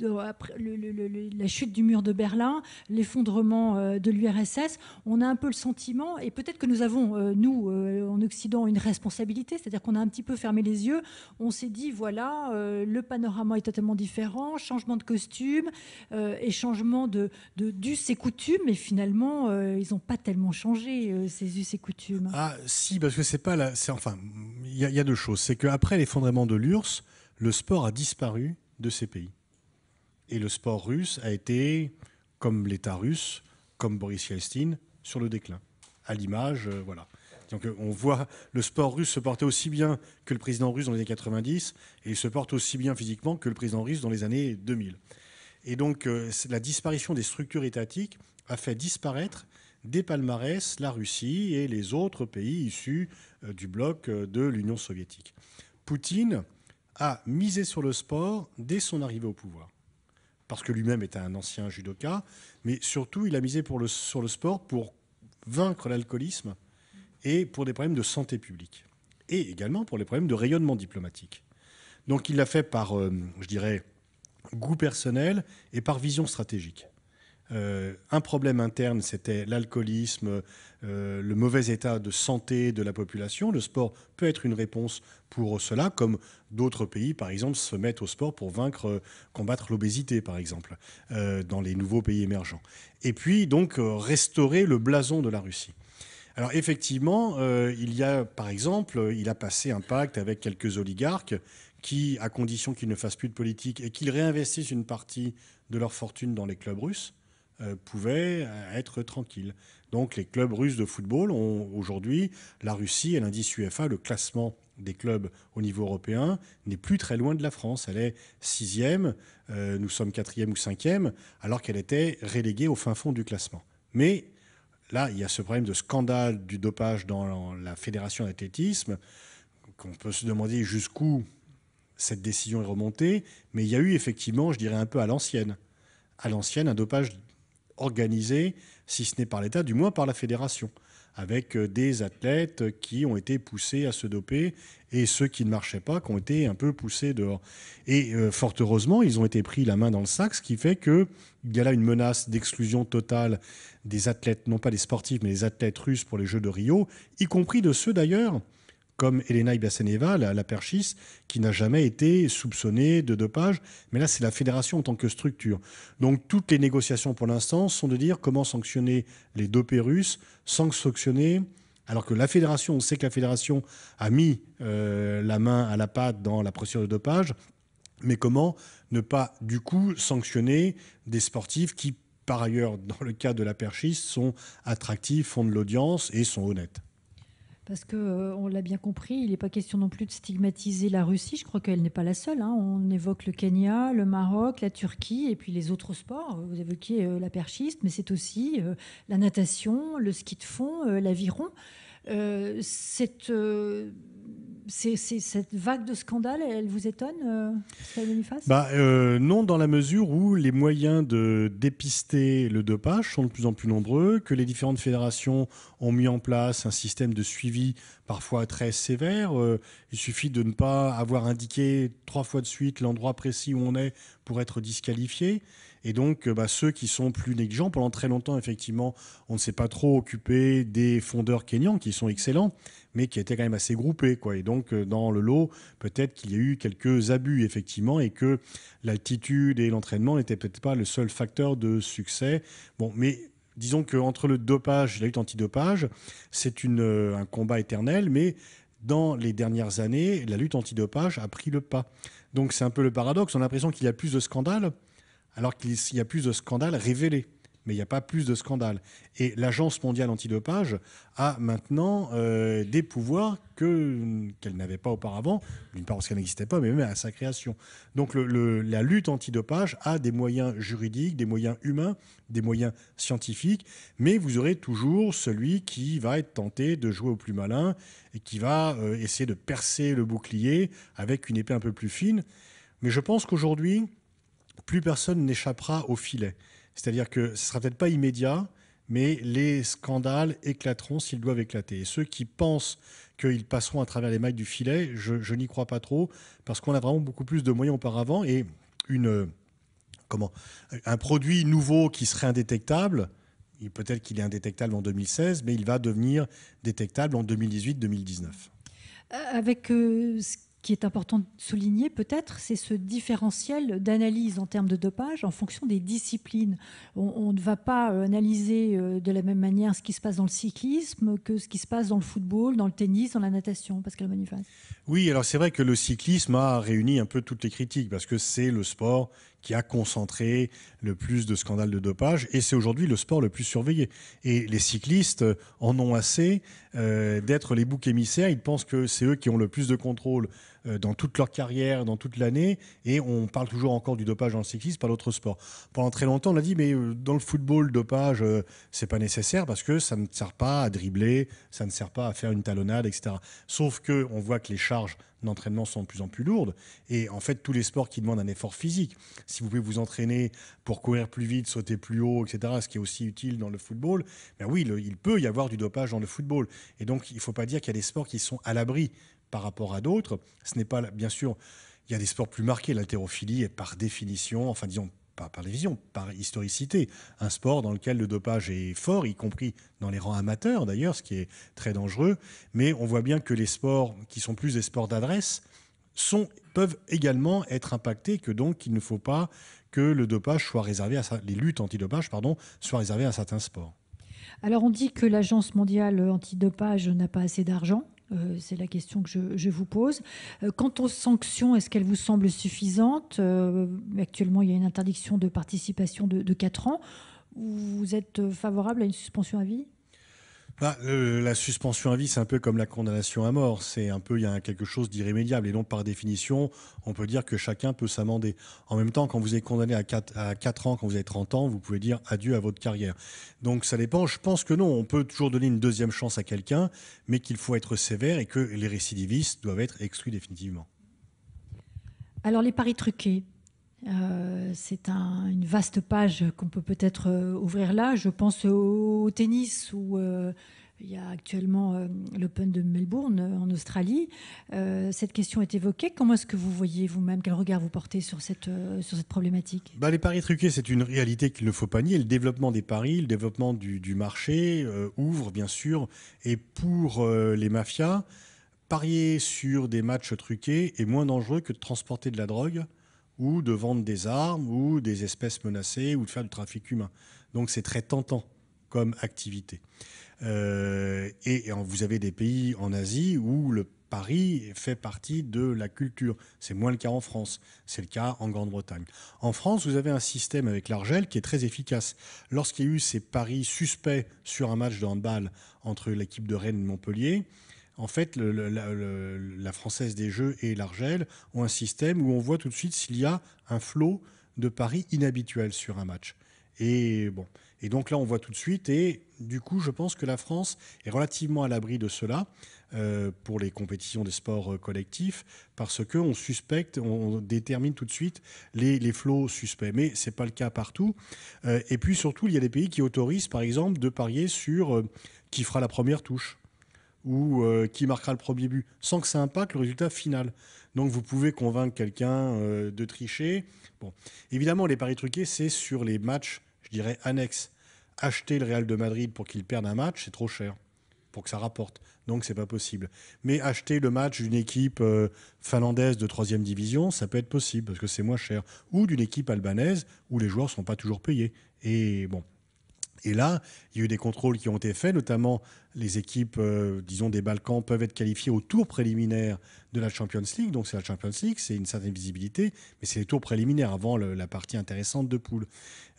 la chute du mur de Berlin, l'effondrement de l'URSS, on a un peu le sentiment, et peut-être que nous avons, nous, en Occident, une responsabilité, c'est-à-dire qu'on a un petit peu fermé les yeux, on s'est dit, voilà, euh, le panorama est totalement différent, changement de costume euh, et changement de, de d'us et coutumes, mais finalement, euh, ils n'ont pas tellement changé ces us et coutumes. Ah, si, parce que c'est pas la. C'est, enfin, il y, y, a deux choses. C'est qu'après l'effondrement de l'URSS, le sport a disparu de ces pays. Et le sport russe a été, comme l'État russe, comme Boris Yeltsin, sur le déclin. À l'image, voilà. Euh, on voit le sport russe se porter aussi bien que le président russe dans les années 90 et il se porte aussi bien physiquement que le président russe dans les années 2000. Et donc euh, la disparition des structures étatiques a fait disparaître des palmarès la Russie et les autres pays issus euh, du bloc de l'Union soviétique. Poutine a misé sur le sport dès son arrivée au pouvoir parce que lui-même était un ancien judoka, mais surtout il a misé sur le sport pour vaincre l'alcoolisme et pour des problèmes de santé publique, et également pour les problèmes de rayonnement diplomatique. Donc il l'a fait par, euh, je dirais, goût personnel et par vision stratégique. Euh, un problème interne, c'était l'alcoolisme, euh, le mauvais état de santé de la population. Le sport peut être une réponse pour cela, comme d'autres pays, par exemple, se mettent au sport pour vaincre, combattre l'obésité, par exemple, dans les nouveaux pays émergents. Et puis, donc, restaurer le blason de la Russie. Alors effectivement, euh, il y a, par exemple, il a passé un pacte avec quelques oligarques qui, à condition qu'ils ne fassent plus de politique et qu'ils réinvestissent une partie de leur fortune dans les clubs russes, euh, pouvaient euh, être tranquilles. Donc les clubs russes de football ont aujourd'hui, la Russie et l'indice UEFA, le classement des clubs au niveau européen, n'est plus très loin de la France. Elle est sixième, nous sommes quatrième ou cinquième, alors qu'elle était reléguée au fin fond du classement. Mais Là, il y a ce problème de scandale du dopage dans la fédération d'athlétisme, qu'on peut se demander jusqu'où cette décision est remontée, mais il y a eu effectivement, je dirais un peu à l'ancienne, à l'ancienne, un dopage organisé, si ce n'est par l'État, du moins par la fédération avec euh, des athlètes qui ont été poussés à se doper et ceux qui ne marchaient pas, qui ont été un peu poussés dehors. Et euh, fort heureusement, ils ont été pris la main dans le sac, ce qui fait qu'il y a là une menace d'exclusion totale des athlètes, non pas des sportifs, mais des athlètes russes pour les Jeux de Rio, y compris de ceux d'ailleurs comme Elena Ibaseneva, la, la perchis, qui n'a jamais été soupçonnée de dopage. Mais là, c'est la fédération en tant que structure. Donc, toutes les négociations pour l'instant sont de dire comment sanctionner les dopés russes, sans sanctionner alors que la fédération, on sait que la fédération a mis euh, la main à la pâte dans la procédure de dopage, mais comment ne pas du coup sanctionner des sportifs qui, par ailleurs, dans le cas de la perchiste, sont attractifs, font de l'audience et sont honnêtes parce que euh, on l'a bien compris, il n'est pas question non plus de stigmatiser la Russie. Je crois qu'elle n'est pas la seule. Hein. On évoque le Kenya, le Maroc, la Turquie et puis les autres sports. Vous évoquiez euh, la perchiste, mais c'est aussi euh, la natation, le ski de fond, l'aviron. cette c'est, cette vague de scandales, elle vous étonne, euh, bah, euh, Non, dans la mesure où les moyens de dépister le dopage sont de plus en plus nombreux, que les différentes fédérations ont mis en place un système de suivi parfois très sévère. Euh, il suffit de ne pas avoir indiqué trois fois de suite l'endroit précis où on est pour être disqualifié. Et donc, bah, ceux qui sont plus négligents, pendant très longtemps, effectivement, on ne s'est pas trop occupé des fondeurs kényans, qui sont excellents, mais qui était quand même assez groupé. Quoi. Et donc, euh, dans le lot, peut-être qu'il y a eu quelques abus, effectivement, et que l'attitude et l'entraînement n'étaient peut-être pas le seul facteur de succès. Bon, mais disons qu'entre le dopage et la lutte antidopage, c'est euh, un combat éternel, mais dans les dernières années, la lutte antidopage a pris le pas. Donc c'est un peu le paradoxe, on a l'impression qu'il y a plus de scandales, alors qu'il y a plus de scandales révélés mais il n'y a pas plus de scandale. Et l'Agence mondiale antidopage a maintenant euh, des pouvoirs que, qu'elle n'avait pas auparavant, d'une part parce qu'elle n'existait pas, mais même à sa création. Donc la lutte antidopage a des moyens juridiques, des moyens humains, des moyens scientifiques, mais vous aurez toujours celui qui va être tenté de jouer au plus malin et qui va euh, essayer de percer le bouclier avec une épée un peu plus fine. Mais je pense qu'aujourd'hui, plus personne n'échappera au filet. C'est-à-dire que ce sera peut-être pas immédiat, mais les scandales éclateront s'ils doivent éclater. Et ceux qui pensent qu'ils passeront à travers les mailles du filet, je, n'y crois pas trop, parce qu'on a vraiment beaucoup plus de moyens auparavant et une, comment, un produit nouveau qui serait indétectable. Peut-être qu'il est indétectable en 2016, mais il va devenir détectable en 2018-2019. Euh, avec euh, qui est important de souligner peut-être, c'est ce différentiel d'analyse en termes de dopage en fonction des disciplines. On, ne va pas euh, analyser euh, de la même manière ce qui se passe dans le cyclisme que ce qui se passe dans le football, dans le tennis, dans la natation, Pascal Boniface. Oui, alors c'est vrai que le cyclisme a réuni un peu toutes les critiques parce que c'est le sport qui a concentré le plus de scandales de dopage et c'est aujourd'hui le sport le plus surveillé. Et les cyclistes en ont assez euh, d'être les boucs émissaires. Ils pensent que c'est eux qui ont le plus de contrôle euh, dans toute leur carrière, dans toute l'année, et on parle toujours encore du dopage dans le cyclisme pas d'autres sports. Pendant très longtemps, on a dit, mais euh, dans le football, le dopage, euh, c'est pas nécessaire parce que ça ne sert pas à dribbler, ça ne sert pas à faire une talonnade, etc. Sauf que on voit que les charges d'entraînement sont de plus en plus lourdes. Et en fait, tous les sports qui demandent un effort physique, si vous pouvez vous entraîner pour courir plus vite, sauter plus haut, etc., ce qui est aussi utile dans le football, ben oui, il peut y avoir du dopage dans le football. Et donc, il ne faut pas dire qu'il y a des sports qui sont à l'abri par rapport à d'autres. Ce n'est pas, bien sûr, il y a des sports plus marqués. L'haltérophilie est par définition, enfin disons pas par visions, par historicité, un sport dans lequel le dopage est fort, y compris dans les rangs amateurs d'ailleurs, ce qui est très dangereux. Mais on voit bien que les sports qui sont plus des sports d'adresse sont, peuvent également être impactés, que donc il ne faut pas que le dopage soit réservé à les luttes antidopage pardon soient réservées à certains sports. Alors on dit que l'agence mondiale antidopage n'a pas assez d'argent. Euh, c'est la question que je, vous pose. Euh, quant aux sanctions, est-ce qu'elles vous semblent suffisantes euh, Actuellement, il y a une interdiction de participation de, de 4 ans. Vous êtes favorable à une suspension à vie bah, euh, la suspension à vie, c'est un peu comme la condamnation à mort. C'est un peu, il y a quelque chose d'irrémédiable. Et donc, par définition, on peut dire que chacun peut s'amender. En même temps, quand vous êtes condamné à à 4 ans, quand vous avez 30 ans, vous pouvez dire adieu à votre carrière. Donc, ça dépend. Je pense que non. On peut toujours donner une deuxième chance à quelqu'un, mais qu'il faut être sévère et que les récidivistes doivent être exclus définitivement. Alors, les paris truqués, euh, c'est une vaste page qu'on peut peut-être euh, ouvrir là. Je pense au, tennis où euh, il y a actuellement l'Open de Melbourne en Australie. cette question est évoquée. Comment est-ce que vous voyez vous-même Quel regard vous portez sur cette, sur cette problématique bah, Les paris truqués, c'est une réalité qu'il ne faut pas nier. Le développement des paris, le développement du, du marché ouvre bien sûr. Et pour les mafias, parier sur des matchs truqués est moins dangereux que de transporter de la drogue ou de vendre des armes ou des espèces menacées ou de faire du trafic humain. Donc c'est très tentant comme activité. Euh, et, vous avez des pays en Asie où le pari fait partie de la culture. C'est moins le cas en France. C'est le cas en Grande-Bretagne. En France, vous avez un système avec l'argel qui est très efficace. Lorsqu'il y a eu ces paris suspects sur un match de handball entre l'équipe de Rennes et Montpellier, en fait, la, Française des Jeux et l'Argel ont un système où on voit tout de suite s'il y a un flot de paris inhabituel sur un match. Et bon, et donc là, on voit tout de suite. Et du coup, je pense que la France est relativement à l'abri de cela euh, pour les compétitions des sports euh, collectifs, parce que on suspecte, on détermine tout de suite les, flots suspects. Mais c'est pas le cas partout. Euh, et puis surtout, il y a des pays qui autorisent, par exemple, de parier sur qui fera la première touche ou euh, qui marquera le premier but, sans que ça impacte le résultat final. Donc vous pouvez convaincre quelqu'un euh, de tricher. Bon, évidemment, les paris truqués, c'est sur les matchs, je dirais, annexes. Acheter le Real de Madrid pour qu'il perde un match, c'est trop cher pour que ça rapporte. Donc c'est pas possible. Mais acheter le match d'une équipe euh, finlandaise de troisième division, ça peut être possible parce que c'est moins cher. Ou d'une équipe albanaise où les joueurs sont pas toujours payés. Et bon, et là, il y a eu des contrôles qui ont été faits, notamment les équipes, euh, disons, des Balkans peuvent être qualifiées au tour préliminaire de la Champions League. Donc c'est la Champions League, c'est une certaine visibilité, mais c'est les tours préliminaires avant la partie intéressante de poule.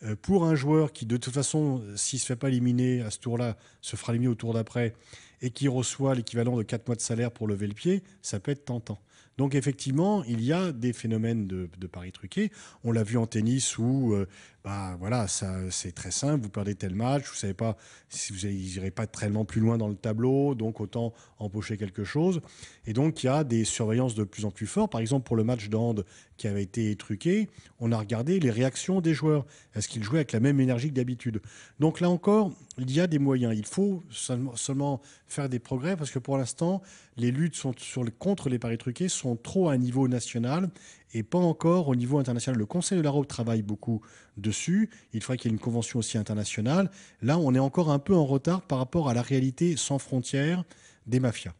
Euh, pour un joueur qui, de toute façon, s'il ne se fait pas éliminer à ce tour-là, se fera éliminer au tour d'après, et qui reçoit l'équivalent de 4 mois de salaire pour lever le pied, ça peut être tentant. Donc effectivement, il y a des phénomènes de, paris truqués. On l'a vu en tennis où euh, bah voilà, ça c'est très simple, vous perdez tel match, vous savez pas si vous n'irez pas tellement plus loin dans le tableau, donc autant empocher quelque chose. Et donc il y a des surveillances de plus en plus fortes. Par exemple pour le match d'Ande qui avait été truqué, on a regardé les réactions des joueurs. Est-ce qu'ils jouaient avec la même énergie que d'habitude Donc là encore, il y a des moyens. Il faut seulement faire des progrès parce que pour l'instant, les luttes sont sur contre les paris truqués sont trop à un niveau national et pas encore au niveau international. Le Conseil de l'Europe travaille beaucoup dessus. Il faudrait qu'il y ait une convention aussi internationale. Là, on est encore un peu en retard par rapport à la réalité sans frontières des mafias.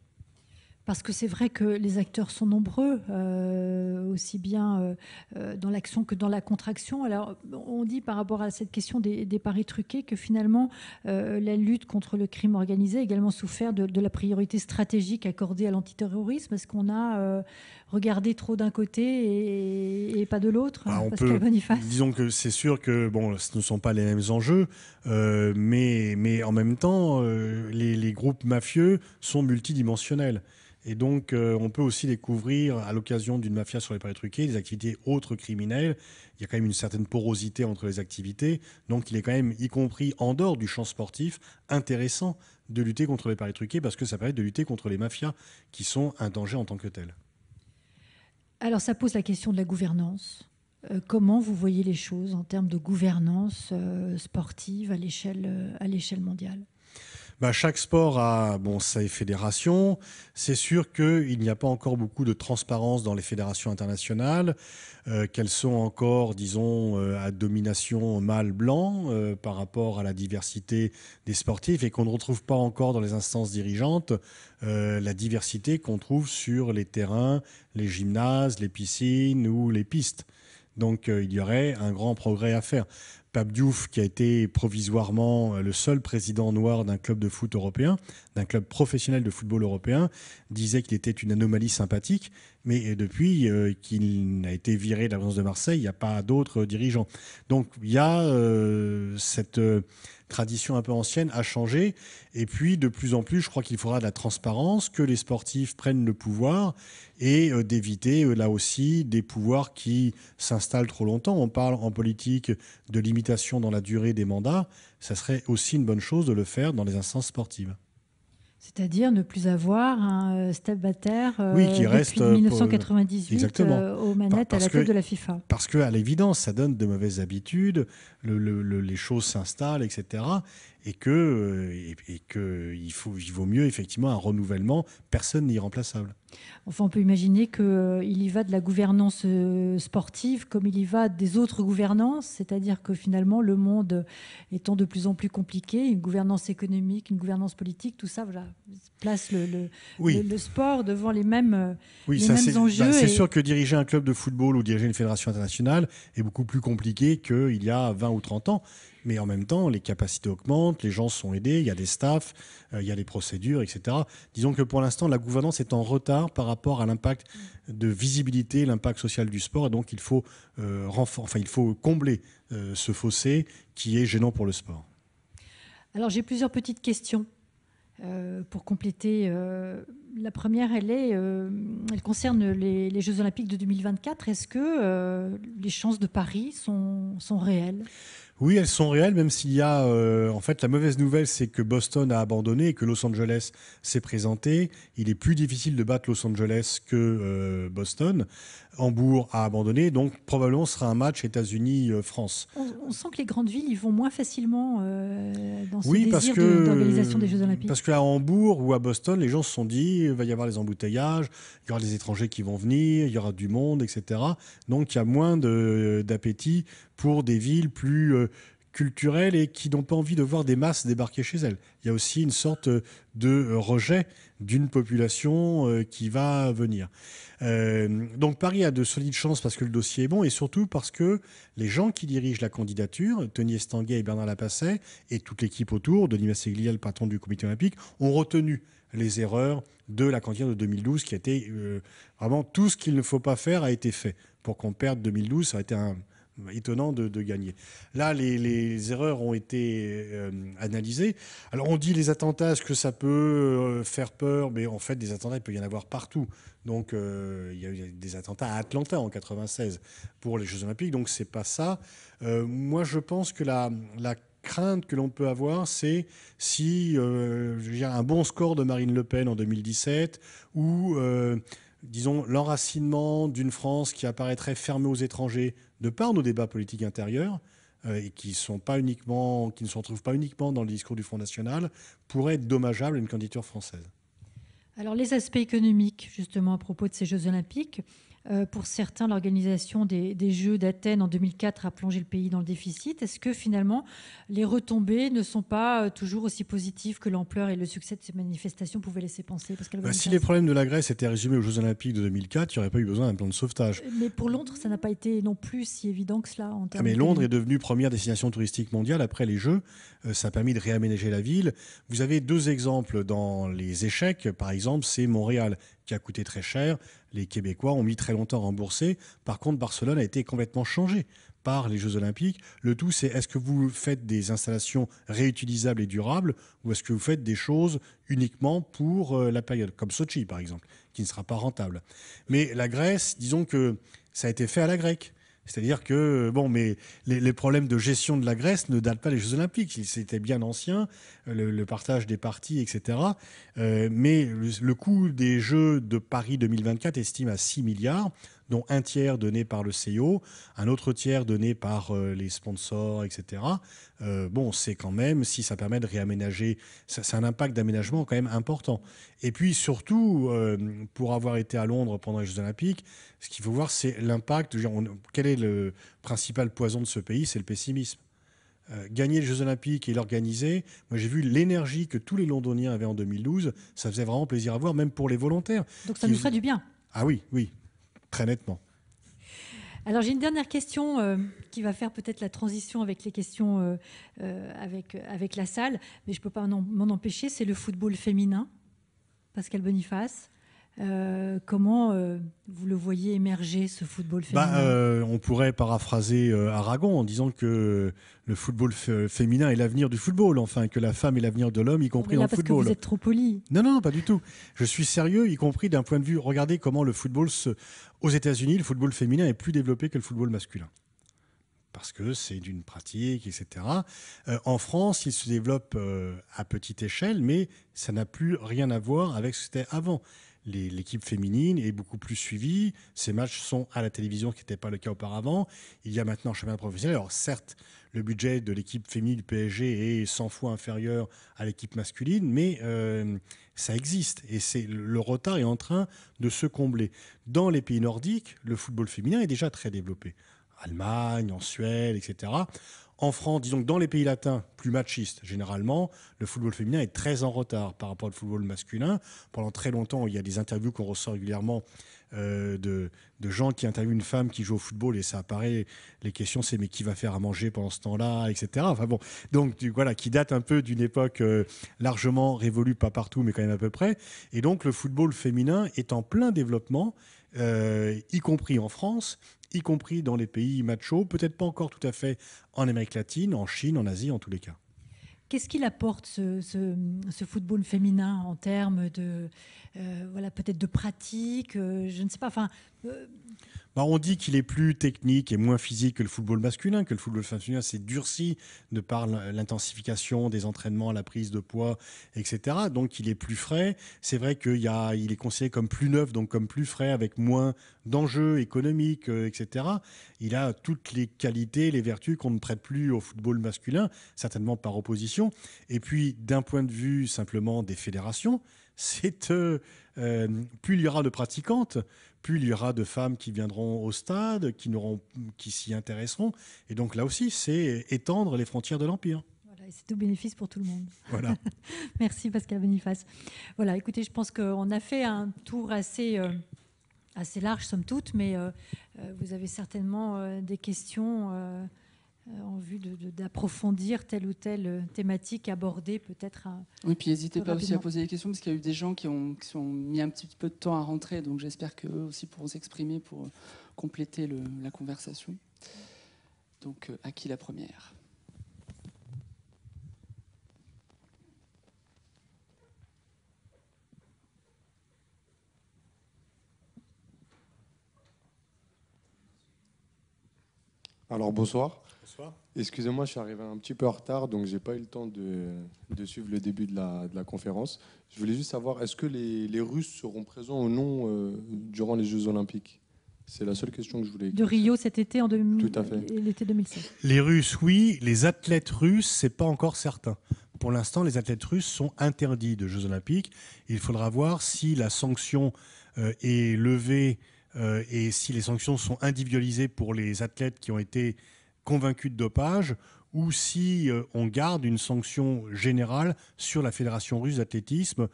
Parce que c'est vrai que les acteurs sont nombreux, euh, aussi bien euh, euh, dans l'action que dans la contraction. Alors, on dit par rapport à cette question des, paris truqués que finalement, la lutte contre le crime organisé a également souffert de, la priorité stratégique accordée à l'antiterrorisme. Est-ce qu'on a regardé trop d'un côté et, pas de l'autre ah, Disons que c'est sûr que bon, ce ne sont pas les mêmes enjeux, mais, en même temps, les, les groupes mafieux sont multidimensionnels. Et donc, euh, on peut aussi découvrir, à l'occasion d'une mafia sur les paris truqués, des activités autres criminelles. Il y a quand même une certaine porosité entre les activités. Donc, il est quand même, y compris en dehors du champ sportif, intéressant de lutter contre les paris truqués parce que ça permet de lutter contre les mafias qui sont un danger en tant que tel. Alors, ça pose la question de la gouvernance. Euh, comment vous voyez les choses en termes de gouvernance euh, sportive à l'échelle mondiale bah, chaque sport a bon, ses fédérations. C'est sûr qu'il n'y a pas encore beaucoup de transparence dans les fédérations internationales, euh, qu'elles sont encore, disons, euh, à domination mâle-blanc euh, par rapport à la diversité des sportifs et qu'on ne retrouve pas encore dans les instances dirigeantes la diversité qu'on trouve sur les terrains, les gymnases, les piscines ou les pistes. Donc il y aurait un grand progrès à faire. Pape Diouf, qui a été provisoirement euh, le seul président noir d'un club de foot européen, d'un club professionnel de football européen, disait qu'il était une anomalie sympathique. Mais euh, depuis euh, qu'il a été viré de la présence de Marseille, il n'y a pas d'autres dirigeants. Donc il y a euh, cette tradition un peu ancienne à changer. Et puis, de plus en plus, je crois qu'il faudra de la transparence, que les sportifs prennent le pouvoir et d'éviter, là aussi, des pouvoirs qui s'installent trop longtemps. On parle en politique de limitation dans la durée des mandats. Ça serait aussi une bonne chose de le faire dans les instances sportives. C'est-à-dire ne plus avoir un euh, step oui, euh, qui depuis 1998 euh, aux manettes à la tête de la FIFA. Parce que à l'évidence, ça donne de mauvaises habitudes, les choses s'installent, etc et que, euh, et, que il, faut, vaut mieux effectivement un renouvellement. Personne n'est irremplaçable. Enfin, on peut imaginer qu'il euh, y va de la gouvernance euh, sportive comme il y va des autres gouvernances, c'est-à-dire que finalement, le monde étant de plus en plus compliqué, une gouvernance économique, une gouvernance politique, tout ça voilà, place le, le, sport devant les mêmes, les mêmes enjeux. Bah, c'est sûr que diriger un club de football ou diriger une fédération internationale est beaucoup plus compliqué qu'il y a 20 ou 30 ans. Mais en même temps, les capacités augmentent, les gens sont aidés, il y a des staffs, euh, il y a des procédures, etc. Disons que pour l'instant, la gouvernance est en retard par rapport à l'impact de visibilité, l'impact social du sport. Et donc, il faut, euh, enfin, il faut combler euh, ce fossé qui est gênant pour le sport. Alors, j'ai plusieurs petites questions. pour compléter, la première, elle, est, elle concerne les, Jeux Olympiques de 2024. Est-ce que les chances de Paris sont réelles oui, elles sont réelles, même s'il y a. Euh, en fait, la mauvaise nouvelle, c'est que Boston a abandonné et que Los Angeles s'est présenté. Il est plus difficile de battre Los Angeles que euh, Boston. Hambourg a abandonné. Donc probablement ce sera un match États-Unis-France. On, sent que les grandes villes y vont moins facilement euh, dans ce oui, désir d'organisation des Jeux Olympiques. Parce qu'à Hambourg ou à Boston, les gens se sont dit il va y avoir les embouteillages, il y aura des étrangers qui vont venir, il y aura du monde, etc. Donc il y a moins d'appétit pour des villes plus euh, culturelles et qui n'ont pas envie de voir des masses débarquer chez elles. Il y a aussi une sorte euh, de euh, rejet d'une population euh, qui va venir. donc Paris a de solides chances parce que le dossier est bon et surtout parce que les gens qui dirigent la candidature, Tony Estanguet et Bernard Lapasset et toute l'équipe autour, Denis Masséglia, le patron du comité olympique, ont retenu les erreurs de la candidature de 2012 qui a été vraiment tout ce qu'il ne faut pas faire a été fait. Pour qu'on perde 2012, ça a été un, étonnant de, gagner. Là, les, erreurs ont été euh, analysées. Alors, on dit les attentats, ce que ça peut euh, faire peur, mais en fait, des attentats, il peut y en avoir partout. Donc, euh, il y a eu des attentats à Atlanta en 96 pour les Jeux Olympiques, donc c'est pas ça. moi, je pense que la, la crainte que l'on peut avoir, c'est si, je veux un bon score de Marine Le Pen en 2017 ou disons, l'enracinement d'une France qui apparaîtrait fermée aux étrangers de par nos débats politiques intérieurs, euh, et qui, ne se retrouvent pas uniquement dans le discours du Front National, pourraient être dommageable à une candidature française. Alors les aspects économiques, justement, à propos de ces Jeux olympiques, euh, pour certains, l'organisation des, Jeux d'Athènes en 2004 a plongé le pays dans le déficit. Est-ce que finalement, les retombées ne sont pas euh, toujours aussi positives que l'ampleur et le succès de ces manifestations pouvaient laisser penser Parce bah, Si les problèmes de la Grèce étaient résumés aux Jeux Olympiques de 2004, il n'y aurait pas eu besoin d'un plan de sauvetage. Euh, mais pour Londres, ça n'a pas été non plus si évident que cela. En ah, mais Londres est devenue première destination touristique mondiale après les Jeux. ça a permis de réaménager la ville. Vous avez deux exemples dans les échecs. Par exemple, c'est Montréal qui a coûté très cher les Québécois ont mis très longtemps à rembourser. Par contre, Barcelone a été complètement changé par les Jeux Olympiques. Le tout, c'est est-ce que vous faites des installations réutilisables et durables ou est-ce que vous faites des choses uniquement pour euh, la période, comme Sochi par exemple, qui ne sera pas rentable. Mais la Grèce, disons que ça a été fait à la grecque. C'est-à-dire que bon, mais les, problèmes de gestion de la Grèce ne datent pas des Jeux Olympiques. C'était bien ancien, le, partage des parties, etc. Euh, mais le, le, coût des Jeux de Paris 2024 estime à 6 milliards dont un tiers donné par le CIO, e un autre tiers donné par euh, les sponsors, etc. Euh, bon, c'est quand même, si ça permet de réaménager, c'est un impact d'aménagement quand même important. Et puis surtout, euh, pour avoir été à Londres pendant les Jeux Olympiques, ce qu'il faut voir, c'est l'impact. Quel est le principal poison de ce pays C'est le pessimisme euh, gagner les Jeux Olympiques et l'organiser, moi j'ai vu l'énergie que tous les Londoniens avaient en 2012, ça faisait vraiment plaisir à voir, même pour les volontaires. Donc ça nous ferait du bien. Ah oui, oui, très nettement. Alors j'ai une dernière question euh, qui va faire peut-être la transition avec les questions euh, euh, avec, avec la salle, mais je ne peux pas m'en empêcher, c'est le football féminin. Pascal Boniface. Euh, comment euh, vous le voyez émerger ce football bah, féminin euh, On pourrait paraphraser Aragon en disant que le football féminin est l'avenir du football, enfin que la femme est l'avenir de l'homme, y compris dans le parce Que vous êtes trop poli. Non, non, pas du tout. Je suis sérieux, y compris d'un point de vue. Regardez comment le football, aux États-Unis, le football féminin est plus développé que le football masculin parce que c'est d'une pratique, etc. en France, il se développe à petite échelle, mais ça n'a plus rien à voir avec ce que c'était avant l'équipe féminine est beaucoup plus suivie. Ces matchs sont à la télévision, ce qui n'était pas le cas auparavant. Il y a maintenant un chemin professionnel. Alors certes, le budget de l'équipe féminine du PSG est 100 fois inférieur à l'équipe masculine, mais euh, ça existe et c'est le retard est en train de se combler. Dans les pays nordiques, le football féminin est déjà très développé. Allemagne, en Suède, etc. En France, disons que dans les pays latins, plus machistes généralement, le football féminin est très en retard par rapport au football masculin. Pendant très longtemps, il y a des interviews qu'on ressort régulièrement euh, de, gens qui interviewent une femme qui joue au football et ça apparaît. Les questions, c'est mais qui va faire à manger pendant ce temps-là, etc. Enfin bon, donc voilà, qui date un peu d'une époque euh, largement révolue, pas partout, mais quand même à peu près. Et donc le football féminin est en plein développement. Euh, y compris en France, y compris dans les pays machos, peut-être pas encore tout à fait en Amérique latine, en Chine, en Asie en tous les cas. Qu'est-ce qu'il apporte ce, football féminin en termes de euh, voilà peut-être de pratique, euh, je ne sais pas, enfin bah, on dit qu'il est plus technique et moins physique que le football masculin, que le football féminin s'est durci de par l'intensification des entraînements, la prise de poids, etc. Donc il est plus frais. C'est vrai qu'il est considéré comme plus neuf, donc comme plus frais, avec moins d'enjeux économiques, euh, etc. Il a toutes les qualités, les vertus qu'on ne prête plus au football masculin, certainement par opposition. Et puis d'un point de vue simplement des fédérations, c'est euh, euh, plus il y aura de pratiquantes, plus il y aura de femmes qui viendront au stade, qui, qui s'y intéresseront. Et donc là aussi, c'est étendre les frontières de l'Empire. Voilà, c'est tout bénéfice pour tout le monde. Voilà. Merci Pascal Boniface. Voilà, écoutez, je pense qu'on a fait un tour assez... Euh, assez large, somme toute, mais euh, euh, vous avez certainement des questions. Euh, en vue d'approfondir telle ou telle thématique abordée peut-être. Euh, oui, puis n'hésitez pas aussi à poser des questions, parce qu'il y a eu des gens qui ont, mis un petit peu de temps à rentrer, donc j'espère qu'eux aussi pourront s'exprimer pour euh, compléter la conversation. Donc, à qui la première Alors bonsoir. Excusez-moi, je suis arrivé un petit peu en retard, donc n'ai pas eu le temps de, suivre le début de la, conférence. Je voulais juste savoir, est-ce que les, Russes seront présents ou non euh, durant les Jeux Olympiques c'est la seule question que je voulais. De Rio cet été en 2000. Tout à fait. L'été 2016. Les Russes, oui. Les athlètes russes, c'est pas encore certain. Pour l'instant, les athlètes russes sont interdits de Jeux Olympiques. Il faudra voir si la sanction euh, est levée euh, et si les sanctions sont individualisées pour les athlètes qui ont été convaincu de dopage ou si euh, on garde une sanction générale sur la Fédération russe d'athlétisme.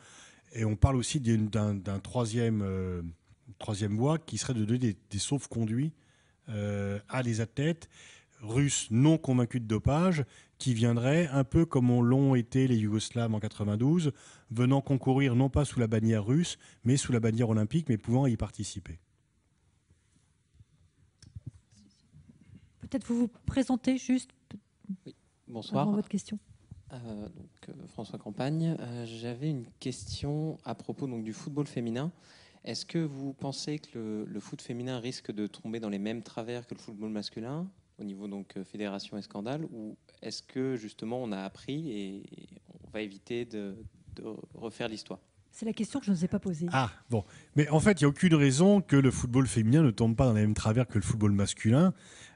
Et on parle aussi d'un troisième, euh, troisième voie qui serait de donner des, sauf-conduits euh, à des athlètes russes non convaincus de dopage qui viendraient, un peu comme l'ont été les Yougoslaves en 92, venant concourir non pas sous la bannière russe, mais sous la bannière olympique, mais pouvant y participer. Peut-être vous vous présentez juste oui. Bonsoir. votre question. Euh, euh, François Campagne, euh, j'avais une question à propos donc, du football féminin. Est-ce que vous pensez que le, foot féminin risque de tomber dans les mêmes travers que le football masculin au niveau donc fédération et scandale ou est-ce que justement on a appris et, on va éviter de, de refaire l'histoire c'est la question que je ne vous ai pas posée. Ah, bon. Mais en fait, il n'y a aucune raison que le football féminin ne tombe pas dans les mêmes travers que le football masculin.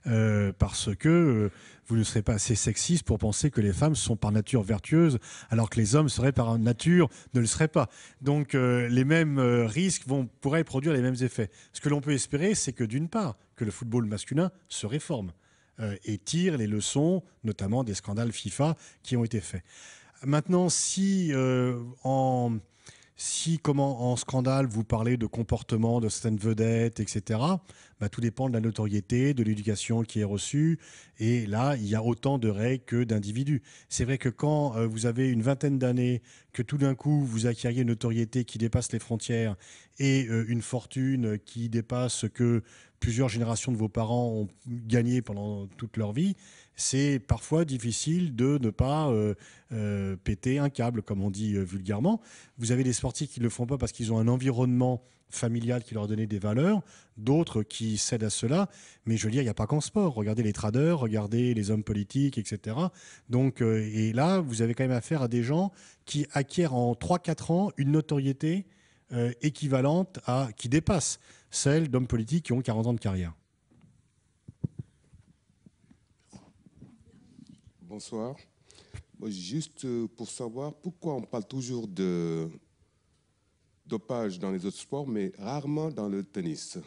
Euh, parce que euh, vous ne serez pas assez sexiste pour penser que les femmes sont par nature vertueuses, alors que les hommes seraient par nature ne le seraient pas. Donc euh, les mêmes risques vont, pourraient produire les mêmes effets. Ce que l'on peut espérer, c'est que d'une part, que le football masculin se réforme et tire les leçons, notamment des scandales FIFA qui ont été faits. Maintenant, si en si, comment en scandale, vous parlez de comportement de certaines vedettes, etc., bah, tout dépend de la notoriété, de l'éducation qui est reçue. Et là, il y a autant de règles que d'individus. C'est vrai que quand euh, vous avez une vingtaine d'années, que tout d'un coup, vous acquériez une notoriété qui dépasse les frontières et euh, une fortune qui dépasse ce que plusieurs générations de vos parents ont gagné pendant toute leur vie, c'est parfois difficile de ne pas euh, euh, péter un câble, comme on dit euh, vulgairement. Vous avez des sportifs qui ne le font pas parce qu'ils ont un environnement familial qui leur donnait des valeurs, d'autres qui cèdent à cela. Mais je veux dire, il n'y a pas qu'en sport. Regardez les traders, regardez les hommes politiques, etc. Donc, et là, vous avez quand même affaire à des gens qui acquièrent en 3-4 ans une notoriété équivalente à qui dépasse celles d'hommes politiques qui ont 40 ans de carrière. Bonsoir. Juste euh, pour savoir pourquoi on parle toujours de dopage dans les autres sports, mais rarement dans le tennis.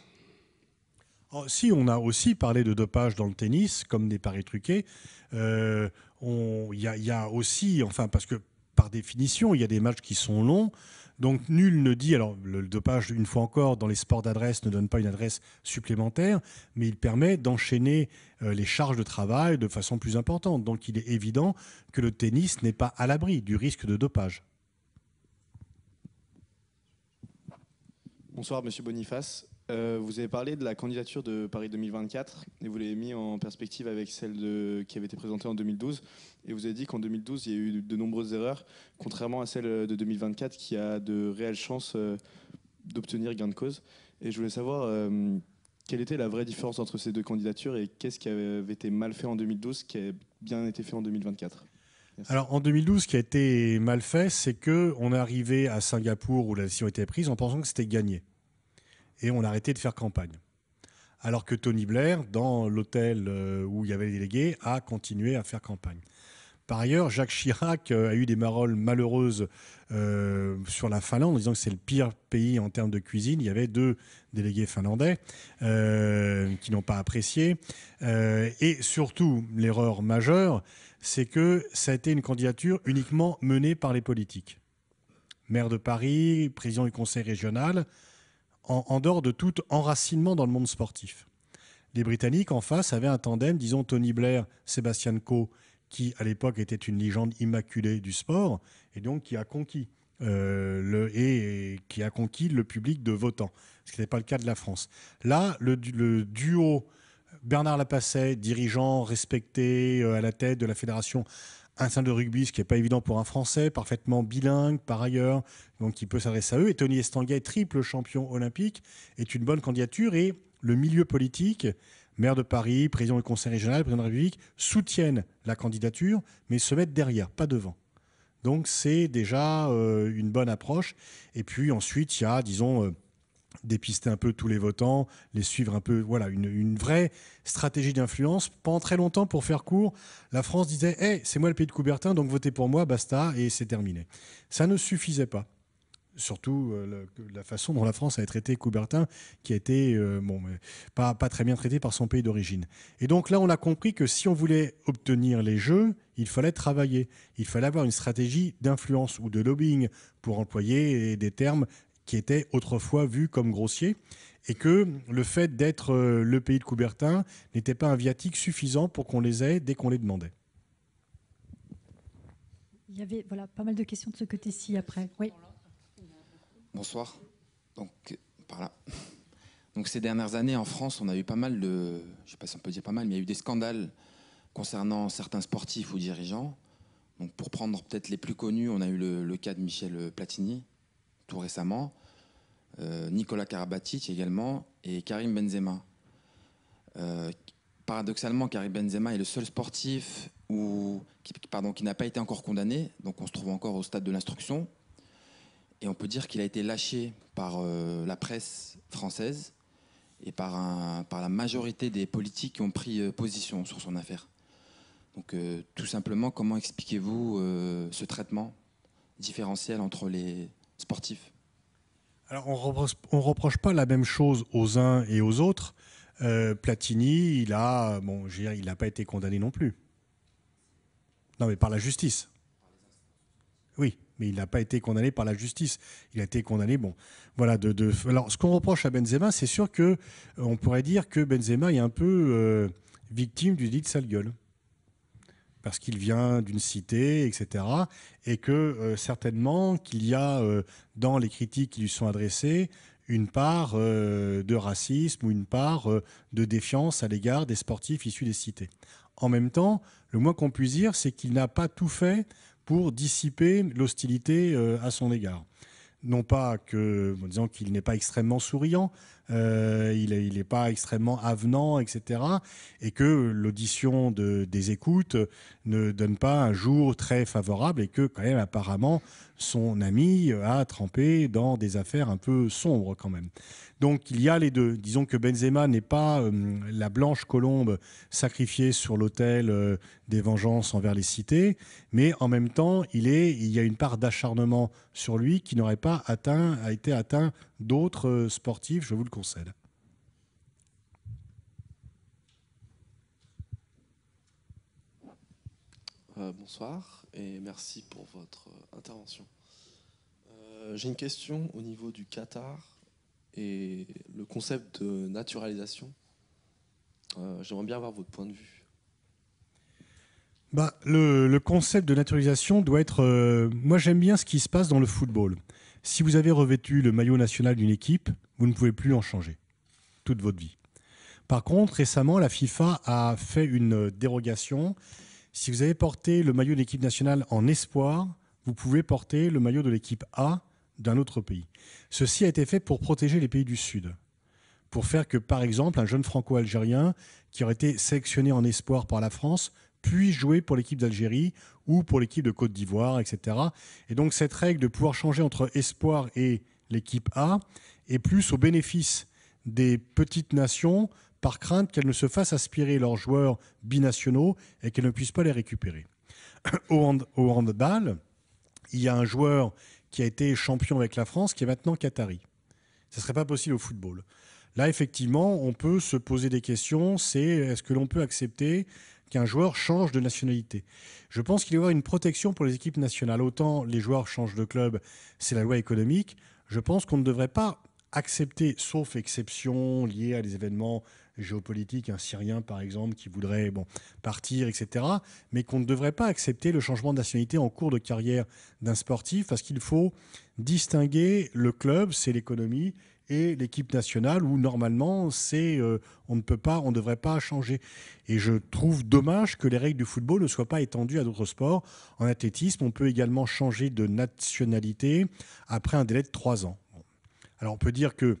Ah, si on a aussi parlé de dopage dans le tennis, comme des paris truqués, euh, il y, y, a aussi, enfin, parce que par définition, il y a des matchs qui sont longs. Donc nul ne dit, alors le dopage, une fois encore, dans les sports d'adresse ne donne pas une adresse supplémentaire, mais il permet d'enchaîner euh, les charges de travail de façon plus importante. Donc il est évident que le tennis n'est pas à l'abri du risque de dopage. Bonsoir, Monsieur Boniface. Euh, vous avez parlé de la candidature de Paris 2024 et vous l'avez mis en perspective avec celle qui avait été présentée en 2012. Et vous avez dit qu'en 2012, il y a eu de nombreuses erreurs, contrairement à celle de 2024 qui a de réelles chances euh, d'obtenir gain de cause. Et je voulais savoir euh, quelle était la vraie différence entre ces deux candidatures et qu'est-ce qui avait été mal fait en 2012 qui a bien été fait en 2024 alors en 2012, ce qui a été mal fait, c'est que on est arrivé à Singapour où la décision était prise en pensant que c'était gagné et on a arrêté de faire campagne. Alors que Tony Blair, dans l'hôtel euh, où il y avait les délégués, a continué à faire campagne. Par ailleurs, Jacques Chirac euh, a eu des paroles malheureuses euh, sur la Finlande en disant que c'est le pire pays en termes de cuisine. Il y avait deux délégués finlandais qui n'ont pas apprécié. et surtout, l'erreur majeure, c'est que ça a été une candidature uniquement menée par les politiques. Maire de Paris, président du conseil régional, en, dehors de tout enracinement dans le monde sportif. Les Britanniques, en face, avaient un tandem, disons Tony Blair, Sébastien Coe, qui à l'époque était une légende immaculée du sport, et donc qui a conquis. Euh, le, et, qui a conquis le public de votants, ce qui n'était pas le cas de la France. Là, le, le duo Bernard Lapasset, dirigeant respecté euh, à la tête de la Fédération un sein de rugby, ce qui n'est pas évident pour un Français, parfaitement bilingue par ailleurs, donc qui peut s'adresser à eux. Et Tony Estanguet, triple champion olympique, est une bonne candidature et le milieu politique, maire de Paris, président du Conseil régional, président de la République, soutiennent la candidature, mais se mettent derrière, pas devant. Donc c'est déjà euh, une bonne approche. Et puis ensuite, il y a, disons, euh, dépister un peu tous les votants, les suivre un peu. Voilà, une, vraie stratégie d'influence. Pendant très longtemps, pour faire court, la France disait hey, c'est moi le pays de Coubertin, donc votez pour moi, basta, et c'est terminé. Ça ne suffisait pas. Surtout euh, la façon dont la France avait traité Coubertin, qui a été euh, bon, pas, pas très bien traité par son pays d'origine. Et donc là, on a compris que si on voulait obtenir les jeux, il fallait travailler, il fallait avoir une stratégie d'influence ou de lobbying, pour employer des termes qui était autrefois vu comme grossier, et que le fait d'être euh, le pays de Coubertin n'était pas un viatique suffisant pour qu'on les ait dès qu'on les demandait. Il y avait voilà, pas mal de questions de ce côté-ci après. Oui. Bonsoir. Donc, par là. Donc, ces dernières années, en France, on a eu pas mal de. Je ne sais pas si on peut dire pas mal, mais il y a eu des scandales concernant certains sportifs ou dirigeants. Donc, pour prendre peut-être les plus connus, on a eu le, le cas de Michel Platini, tout récemment, euh, Nicolas Karabatic également, et Karim Benzema. Euh, paradoxalement, Karim Benzema est le seul sportif qui, qui n'a pas été encore condamné, donc on se trouve encore au stade de l'instruction. Et on peut dire qu'il a été lâché par euh, la presse française et par, un, par la majorité des politiques qui ont pris position sur son affaire. Donc tout simplement, comment expliquez-vous ce traitement différentiel entre les, sportif Alors on ne on reproche pas la même chose aux uns et aux autres. Euh, Platini, il a, bon, il n'a pas été condamné non plus. Non, mais par la justice. Oui, mais il n'a pas été condamné par la justice. Il a été condamné, bon, voilà, de. Alors, ce qu'on reproche à Benzema, c'est sûr que euh, on pourrait dire que Benzema est un peu euh, victime du dit sale gueule parce qu'il vient d'une cité, etc. Et que euh, certainement qu'il y a euh, dans les critiques qui lui sont adressées une part euh, de racisme ou une part de défiance à l'égard des sportifs issus des cités. En même temps, le moins qu'on puisse dire, c'est qu'il n'a pas tout fait pour dissiper l'hostilité à son égard non pas que, en disant qu'il n'est pas extrêmement souriant, euh, il n'est pas extrêmement avenant, etc. Et que l'audition des écoutes ne donne pas un jour très favorable et que quand même apparemment son ami a trempé dans des affaires un peu sombres quand même. Donc il y a les deux. Disons que Benzema n'est pas euh, la blanche colombe sacrifiée sur l'autel euh, des vengeances envers les cités, mais en même temps, il, est, il y a une part d'acharnement sur lui qui n'aurait pas été atteint d'autres euh, sportifs, je vous le concède. Euh, bonsoir et merci pour votre euh, intervention. J'ai une question au niveau du Qatar et le concept de naturalisation. J'aimerais bien avoir votre point de vue. Bah, le, concept de naturalisation doit être... moi j'aime bien ce qui se passe dans le football. Si vous avez revêtu le maillot national d'une équipe, vous ne pouvez plus en changer toute votre vie. Par contre, récemment, la FIFA a fait une dérogation. Si vous avez porté le maillot de l'équipe nationale en espoir, vous pouvez porter le maillot de l'équipe A d'un autre pays. Ceci a été fait pour protéger les pays du Sud. Pour faire que, par exemple, un jeune franco-algérien qui aurait été sélectionné en espoir par la France puis jouer pour l'équipe d'Algérie ou pour l'équipe de Côte d'Ivoire, etc. Et donc cette règle de pouvoir changer entre espoir et l'équipe A est plus au bénéfice des petites nations par crainte qu'elles ne se fassent aspirer leurs joueurs binationaux et qu'elles ne puissent pas les récupérer. Au, au handball, il y a un joueur qui a été champion avec la France qui est maintenant Qatari. Ce ne serait pas possible au football. Là, effectivement, on peut se poser des questions. C'est est-ce que l'on peut accepter qu'un joueur change de nationalité. Je pense qu'il y avoir une protection pour les équipes nationales. Autant les joueurs changent de club, c'est la loi économique. Je pense qu'on ne devrait pas accepter, sauf exception liée à des événements géopolitiques, un Syrien par exemple qui voudrait bon, partir, etc., mais qu'on ne devrait pas accepter le changement de nationalité en cours de carrière d'un sportif, parce qu'il faut distinguer le club, c'est l'économie, et l'équipe nationale où normalement c'est euh, on ne peut pas, on ne devrait pas changer. Et je trouve dommage que les règles du football ne soient pas étendues à d'autres sports. En athlétisme, on peut également changer de nationalité après un délai de trois ans. Alors on peut dire que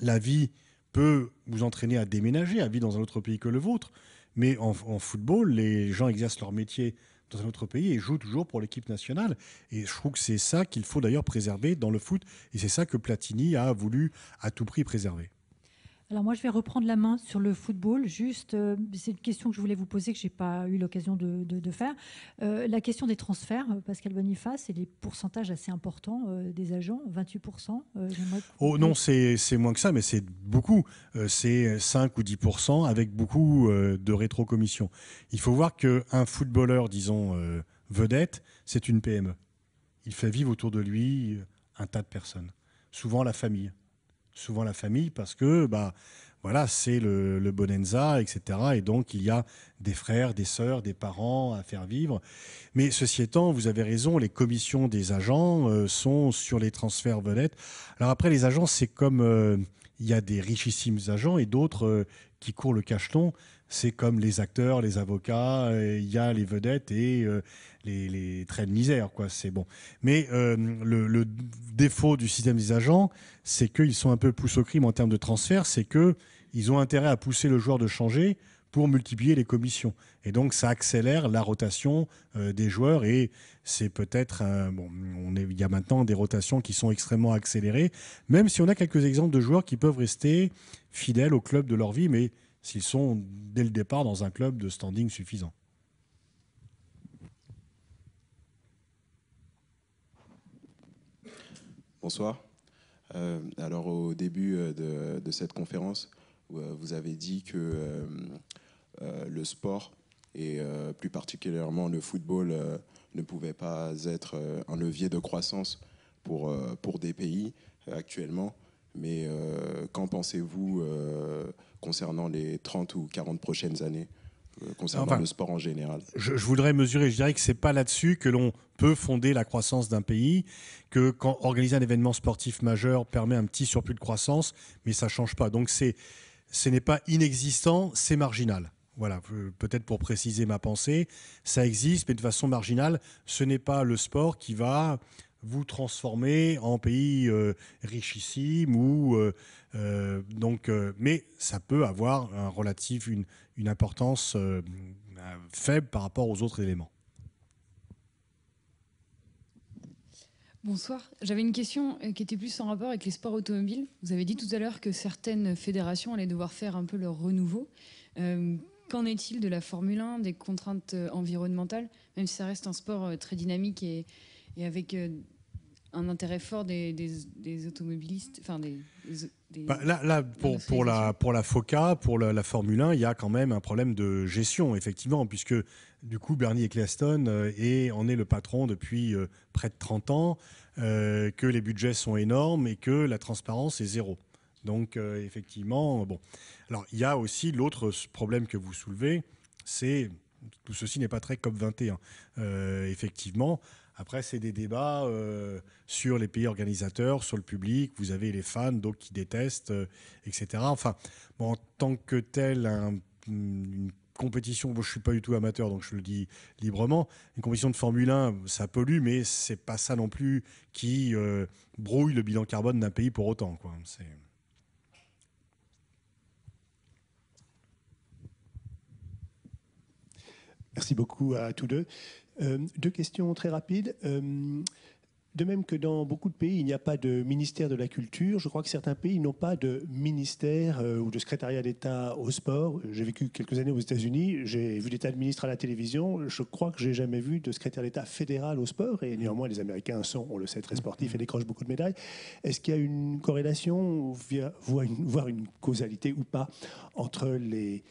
la vie peut vous entraîner à déménager, à vivre dans un autre pays que le vôtre, mais en, en football, les gens exercent leur métier dans un autre pays et joue toujours pour l'équipe nationale. Et je trouve que c'est ça qu'il faut d'ailleurs préserver dans le foot. Et c'est ça que Platini a voulu à tout prix préserver. Alors moi, je vais reprendre la main sur le football. Juste, euh, c'est une question que je voulais vous poser, que je n'ai pas eu l'occasion de, faire. Euh, la question des transferts, euh, Pascal Boniface, et les pourcentages assez importants des agents, 28%. oh non, c'est moins que ça, mais c'est beaucoup. c'est 5 ou 10% avec beaucoup de rétrocommissions. Il faut voir qu'un footballeur, disons, vedette, c'est une PME. Il fait vivre autour de lui un tas de personnes, souvent la famille souvent la famille, parce que bah, voilà, c'est le, bonanza, etc. Et donc, il y a des frères, des sœurs, des parents à faire vivre. Mais ceci étant, vous avez raison, les commissions des agents euh, sont sur les transferts vedettes. Alors après, les agents, c'est comme euh, il y a des richissimes agents et d'autres euh, qui courent le cacheton c'est comme les acteurs, les avocats, il euh, y a les vedettes et euh, les, traits de misère, quoi. C'est bon. Mais euh, le, défaut du système des agents, c'est qu'ils sont un peu poussés au crime en termes de transfert, c'est que ils ont intérêt à pousser le joueur de changer pour multiplier les commissions. Et donc, ça accélère la rotation des joueurs. Et c'est peut-être. bon, on il y a maintenant des rotations qui sont extrêmement accélérées, même si on a quelques exemples de joueurs qui peuvent rester fidèles au club de leur vie, mais s'ils sont dès le départ dans un club de standing suffisant. Bonsoir. Euh, alors au début euh, de, cette conférence, euh, vous avez dit que le sport et plus particulièrement le football ne pouvait pas être un levier de croissance pour, pour des pays actuellement. Mais euh, qu'en pensez-vous euh, concernant les 30 ou 40 prochaines années euh, concernant le sport en général. Je, voudrais mesurer, je dirais que ce n'est pas là-dessus que l'on peut fonder la croissance d'un pays, que quand organiser un événement sportif majeur permet un petit surplus de croissance, mais ça change pas. Donc ce n'est pas inexistant, c'est marginal. Voilà, peut-être pour préciser ma pensée, ça existe, mais de façon marginale, ce n'est pas le sport qui va vous transformer en pays euh, richissime ou euh, euh, donc mais ça peut avoir un relatif une, une importance faible par rapport aux autres éléments. Bonsoir. J'avais une question qui était plus en rapport avec les sports automobiles. Vous avez dit tout à l'heure que certaines fédérations allaient devoir faire un peu leur renouveau. Qu'en est-il de la Formule 1, des contraintes environnementales, même si ça reste un sport très dynamique et, et avec un intérêt fort des, automobilistes, enfin des, bah, là, pour, la pour la Foca, pour la, Formule 1, il y a quand même un problème de gestion effectivement, puisque du coup Bernie Ecclestone euh, est en est le patron depuis euh, près de 30 ans, euh, que les budgets sont énormes et que la transparence est zéro. Donc effectivement, bon. Alors il y a aussi l'autre problème que vous soulevez, c'est tout ceci n'est pas très COP 21. effectivement, après, c'est des débats euh, sur les pays organisateurs, sur le public. Vous avez les fans, d'autres qui détestent, euh, etc. Enfin, en tant que tel, une compétition, je je suis pas du tout amateur, donc je le dis librement. Une compétition de Formule 1, ça pollue, mais ce n'est pas ça non plus qui euh, brouille le bilan carbone d'un pays pour autant, Merci beaucoup à tous deux. Euh, deux questions très rapides. Euh, de même que dans beaucoup de pays, il n'y a pas de ministère de la culture, je crois que certains pays n'ont pas de ministère euh, ou de secrétariat d'État au sport. J'ai vécu quelques années aux États-Unis, j'ai vu des tas de ministres à la télévision. Je crois que j'ai jamais vu de secrétaire d'État fédéral au sport. Et néanmoins, les Américains sont, on le sait, très sportifs et décrochent beaucoup de médailles. Est-ce qu'il y a une corrélation, voire une, voire une causalité ou pas, entre les,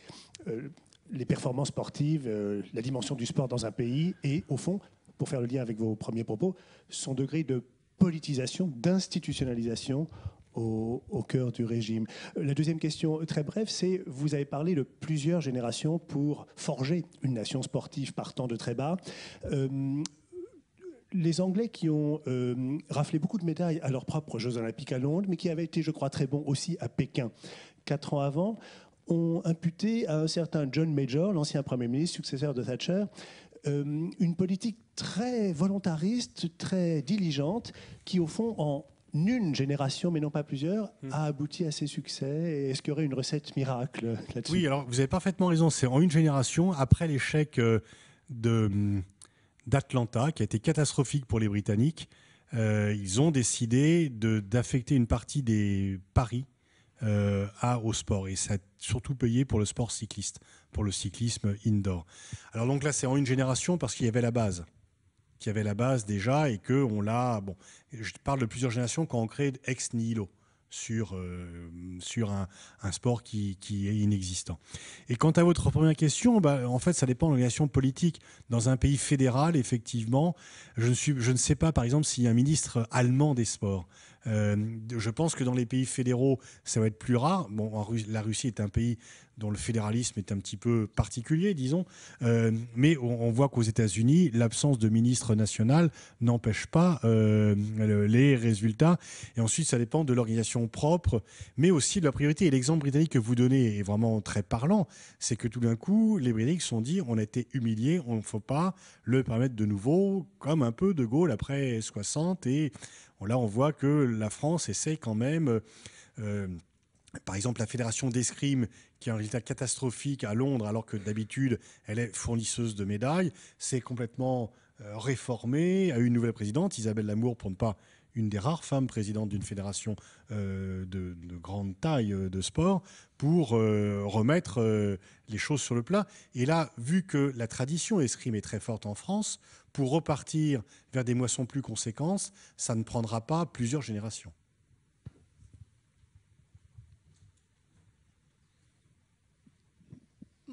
les performances sportives, euh, la dimension du sport dans un pays et, au fond, pour faire le lien avec vos premiers propos, son degré de politisation, d'institutionnalisation au, cœur du régime. Euh, la deuxième question, euh, très brève, c'est vous avez parlé de plusieurs générations pour forger une nation sportive partant de très bas. les Anglais qui ont raflé beaucoup de médailles à leurs propres Jeux Olympiques à Londres, mais qui avaient été, je crois, très bons aussi à Pékin. Quatre ans avant, ont imputé à un certain John Major, l'ancien Premier ministre, successeur de Thatcher, euh, une politique très volontariste, très diligente, qui au fond, en une génération, mais non pas plusieurs, hmm. a abouti à ses succès. Est-ce qu'il y aurait une recette miracle là-dessus Oui, alors vous avez parfaitement raison. C'est en une génération, après l'échec euh, de hum, d'Atlanta, qui a été catastrophique pour les Britanniques, euh, ils ont décidé d'affecter une partie des paris euh, au sport. Et ça a surtout payé pour le sport cycliste, pour le cyclisme indoor. Alors donc là, c'est en une génération parce qu'il y avait la base qu'il y avait la base déjà et que on l'a. Bon, je parle de plusieurs générations quand on crée ex nihilo sur, euh, sur un, sport qui, qui, est inexistant. Et quant à votre première question, bah, en fait, ça dépend de l'organisation politique. Dans un pays fédéral, effectivement, je suis, je ne sais pas, par exemple, s'il y a un ministre allemand des sports. Euh, je pense que dans les pays fédéraux, ça va être plus rare. Bon, la Russie est un pays dont le fédéralisme est un petit peu particulier, disons. Euh, mais on, voit qu'aux États-Unis, l'absence de ministre national n'empêche pas euh, les résultats. Et ensuite, ça dépend de l'organisation propre, mais aussi de la priorité. Et l'exemple britannique que vous donnez est vraiment très parlant. C'est que tout d'un coup, les Britanniques se sont dit on a été humiliés, on ne faut pas le permettre de nouveau, comme un peu De Gaulle après 60. Et là, on voit que la France essaie quand même. Euh, euh, par exemple, la fédération d'escrime, qui a un résultat catastrophique à Londres, alors que d'habitude, elle est fournisseuse de médailles, s'est complètement euh, réformée, a eu une nouvelle présidente, Isabelle Lamour, pour ne pas une des rares femmes présidentes d'une fédération euh, de, grande taille euh, de sport pour euh, remettre les choses sur le plat. Et là, vu que la tradition escrime est très forte en France, pour repartir vers des moissons plus conséquences, ça ne prendra pas plusieurs générations.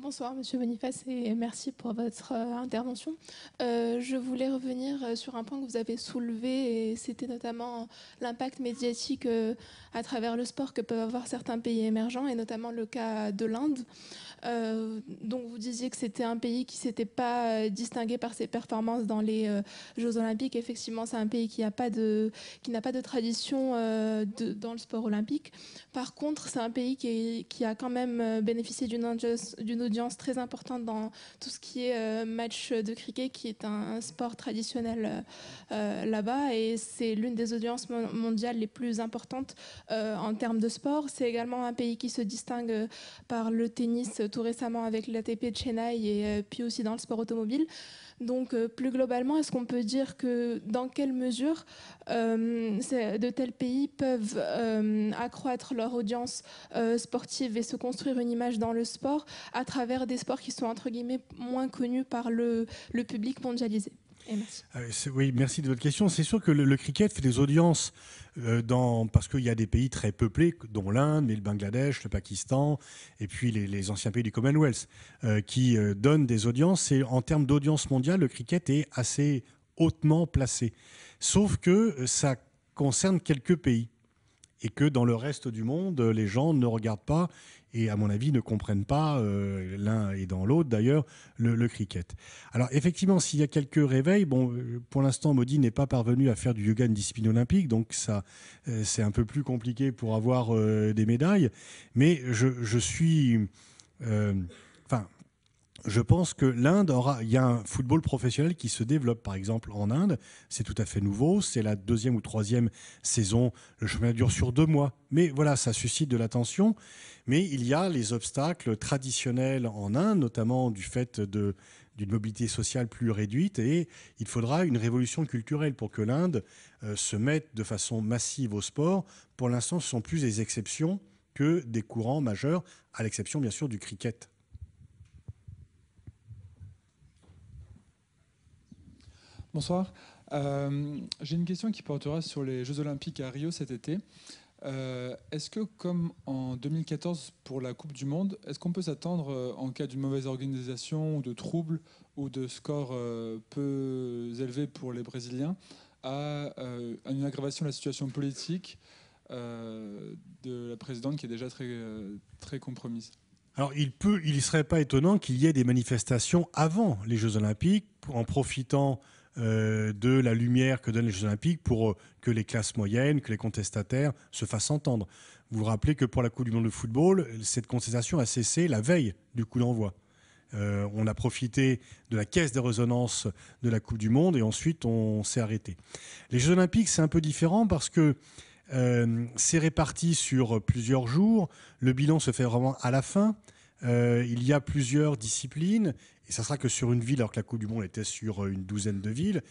Bonsoir, Monsieur Boniface, et merci pour votre euh, intervention. Euh, je voulais revenir euh, sur un point que vous avez soulevé, et c'était notamment l'impact médiatique à travers le sport que peuvent avoir certains pays émergents, et notamment le cas de l'Inde. Euh, donc, vous disiez que c'était un pays qui s'était pas distingué par ses performances dans les Jeux Olympiques. Effectivement, c'est un pays qui n'a pas de pas de tradition dans le sport olympique. Par contre, c'est un pays qui, a quand même bénéficié d'une d'une audience très importante dans tout ce qui est euh, match de cricket, qui est un, sport traditionnel euh, euh, là-bas. Et c'est l'une des audiences mondiales les plus importantes en termes de sport. C'est également un pays qui se distingue par le tennis tout récemment avec l'ATP de Chennai et puis aussi dans le sport automobile. Donc euh, plus globalement, est-ce qu'on peut dire que dans quelle mesure euh, de tels pays peuvent euh, accroître leur audience sportive et se construire une image dans le sport à travers des sports qui sont entre guillemets moins connus par le, le public mondialisé euh, oui, merci de votre question. C'est sûr que le, cricket fait des audiences euh, dans, parce qu'il y a des pays très peuplés, dont l'Inde, mais le Bangladesh, le Pakistan, et puis les, anciens pays du Commonwealth, euh, qui donnent des audiences. Et en termes d'audience mondiale, le cricket est assez hautement placé. Sauf que ça concerne quelques pays et que dans le reste du monde, les gens ne regardent pas et, à mon avis, ne comprennent pas, euh, l'un et dans l'autre d'ailleurs, le, cricket. Alors, effectivement, s'il y a quelques réveils, bon, euh, pour l'instant, Modi n'est pas parvenu à faire du yoga une discipline olympique, donc ça, euh, c'est un peu plus compliqué pour avoir des médailles. Mais je, je suis. Enfin, je pense que l'Inde aura. Il y a un football professionnel qui se développe, par exemple, en Inde. C'est tout à fait nouveau. C'est la deuxième ou troisième saison. Le chemin dure sur deux mois. Mais voilà, ça suscite de l'attention. Mais il y a les obstacles traditionnels en Inde, notamment du fait de d'une mobilité sociale plus réduite et il faudra une révolution culturelle pour que l'Inde euh, se mette de façon massive au sport. Pour l'instant, ce sont plus des exceptions que des courants majeurs, à l'exception bien sûr du cricket. Bonsoir. Euh, j'ai une question qui portera sur les Jeux Olympiques à Rio cet été. Euh, est-ce que, comme en 2014 pour la Coupe du Monde, est-ce qu'on peut s'attendre, euh, en cas d'une mauvaise organisation ou de troubles ou de scores peu élevés pour les Brésiliens, à, une aggravation de la situation politique de la présidente qui est déjà très, très compromise alors, il ne il serait pas étonnant qu'il y ait des manifestations avant les Jeux Olympiques, en profitant euh, de la lumière que donnent les Jeux Olympiques pour euh, que les classes moyennes, que les contestataires se fassent entendre. Vous vous rappelez que pour la Coupe du Monde de football, cette contestation a cessé la veille du coup d'envoi. Euh, on a profité de la caisse des résonances de la Coupe du Monde et ensuite on s'est arrêté. Les Jeux Olympiques, c'est un peu différent parce que c'est réparti sur plusieurs jours. Le bilan se fait vraiment à la fin. Euh, il y a plusieurs disciplines, et ça sera que sur une ville, alors que la Coupe du Monde était sur euh, une douzaine de villes.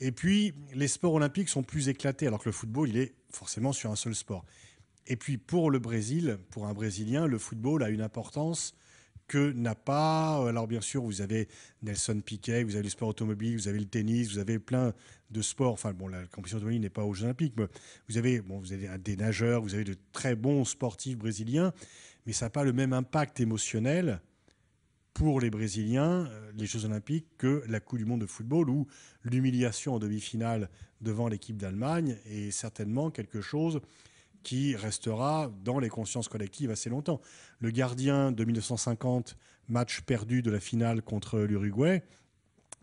Et puis, les sports olympiques sont plus éclatés, alors que le football, il est forcément sur un seul sport. Et puis, pour le Brésil, pour un Brésilien, le football a une importance que n'a pas. Euh, alors, bien sûr, vous avez Nelson Piquet, vous avez le sport automobile, vous avez le tennis, vous avez plein de sports. Enfin, bon, la compétition automobile n'est pas aux Olympiques, mais vous avez, bon, vous avez des nageurs, vous avez de très bons sportifs brésiliens mais ça n'a pas le même impact émotionnel pour les Brésiliens, euh, les Jeux Olympiques, que la Coupe du Monde de football, ou l'humiliation en demi-finale devant l'équipe d'Allemagne est certainement quelque chose qui restera dans les consciences collectives assez longtemps. Le gardien de 1950, match perdu de la finale contre l'Uruguay,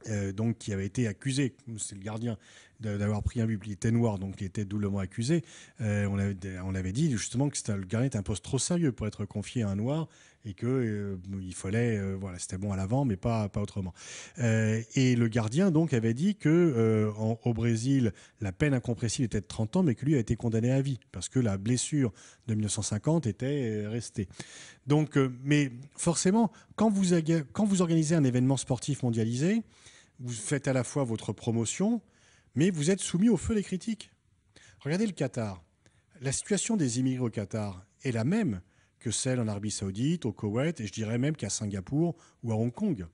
euh, donc qui avait été accusé, c'est le gardien d'avoir pris un était noir, donc qui était doublement accusé. Euh, on, avait, on avait dit justement que le gardien était un poste trop sérieux pour être confié à un noir et que euh, il fallait, euh, voilà, c'était bon à l'avant, mais pas pas autrement. et le gardien donc avait dit que au Brésil, la peine incompressible était de 30 ans, mais que lui a été condamné à vie parce que la blessure de 1950 était restée. Donc, mais forcément, quand vous quand vous organisez un événement sportif mondialisé, vous faites à la fois votre promotion, mais vous êtes soumis au feu des critiques. Regardez le Qatar. La situation des immigrés au Qatar est la même que celle en Arabie Saoudite, au Koweït et je dirais même qu'à Singapour ou à Hong Kong.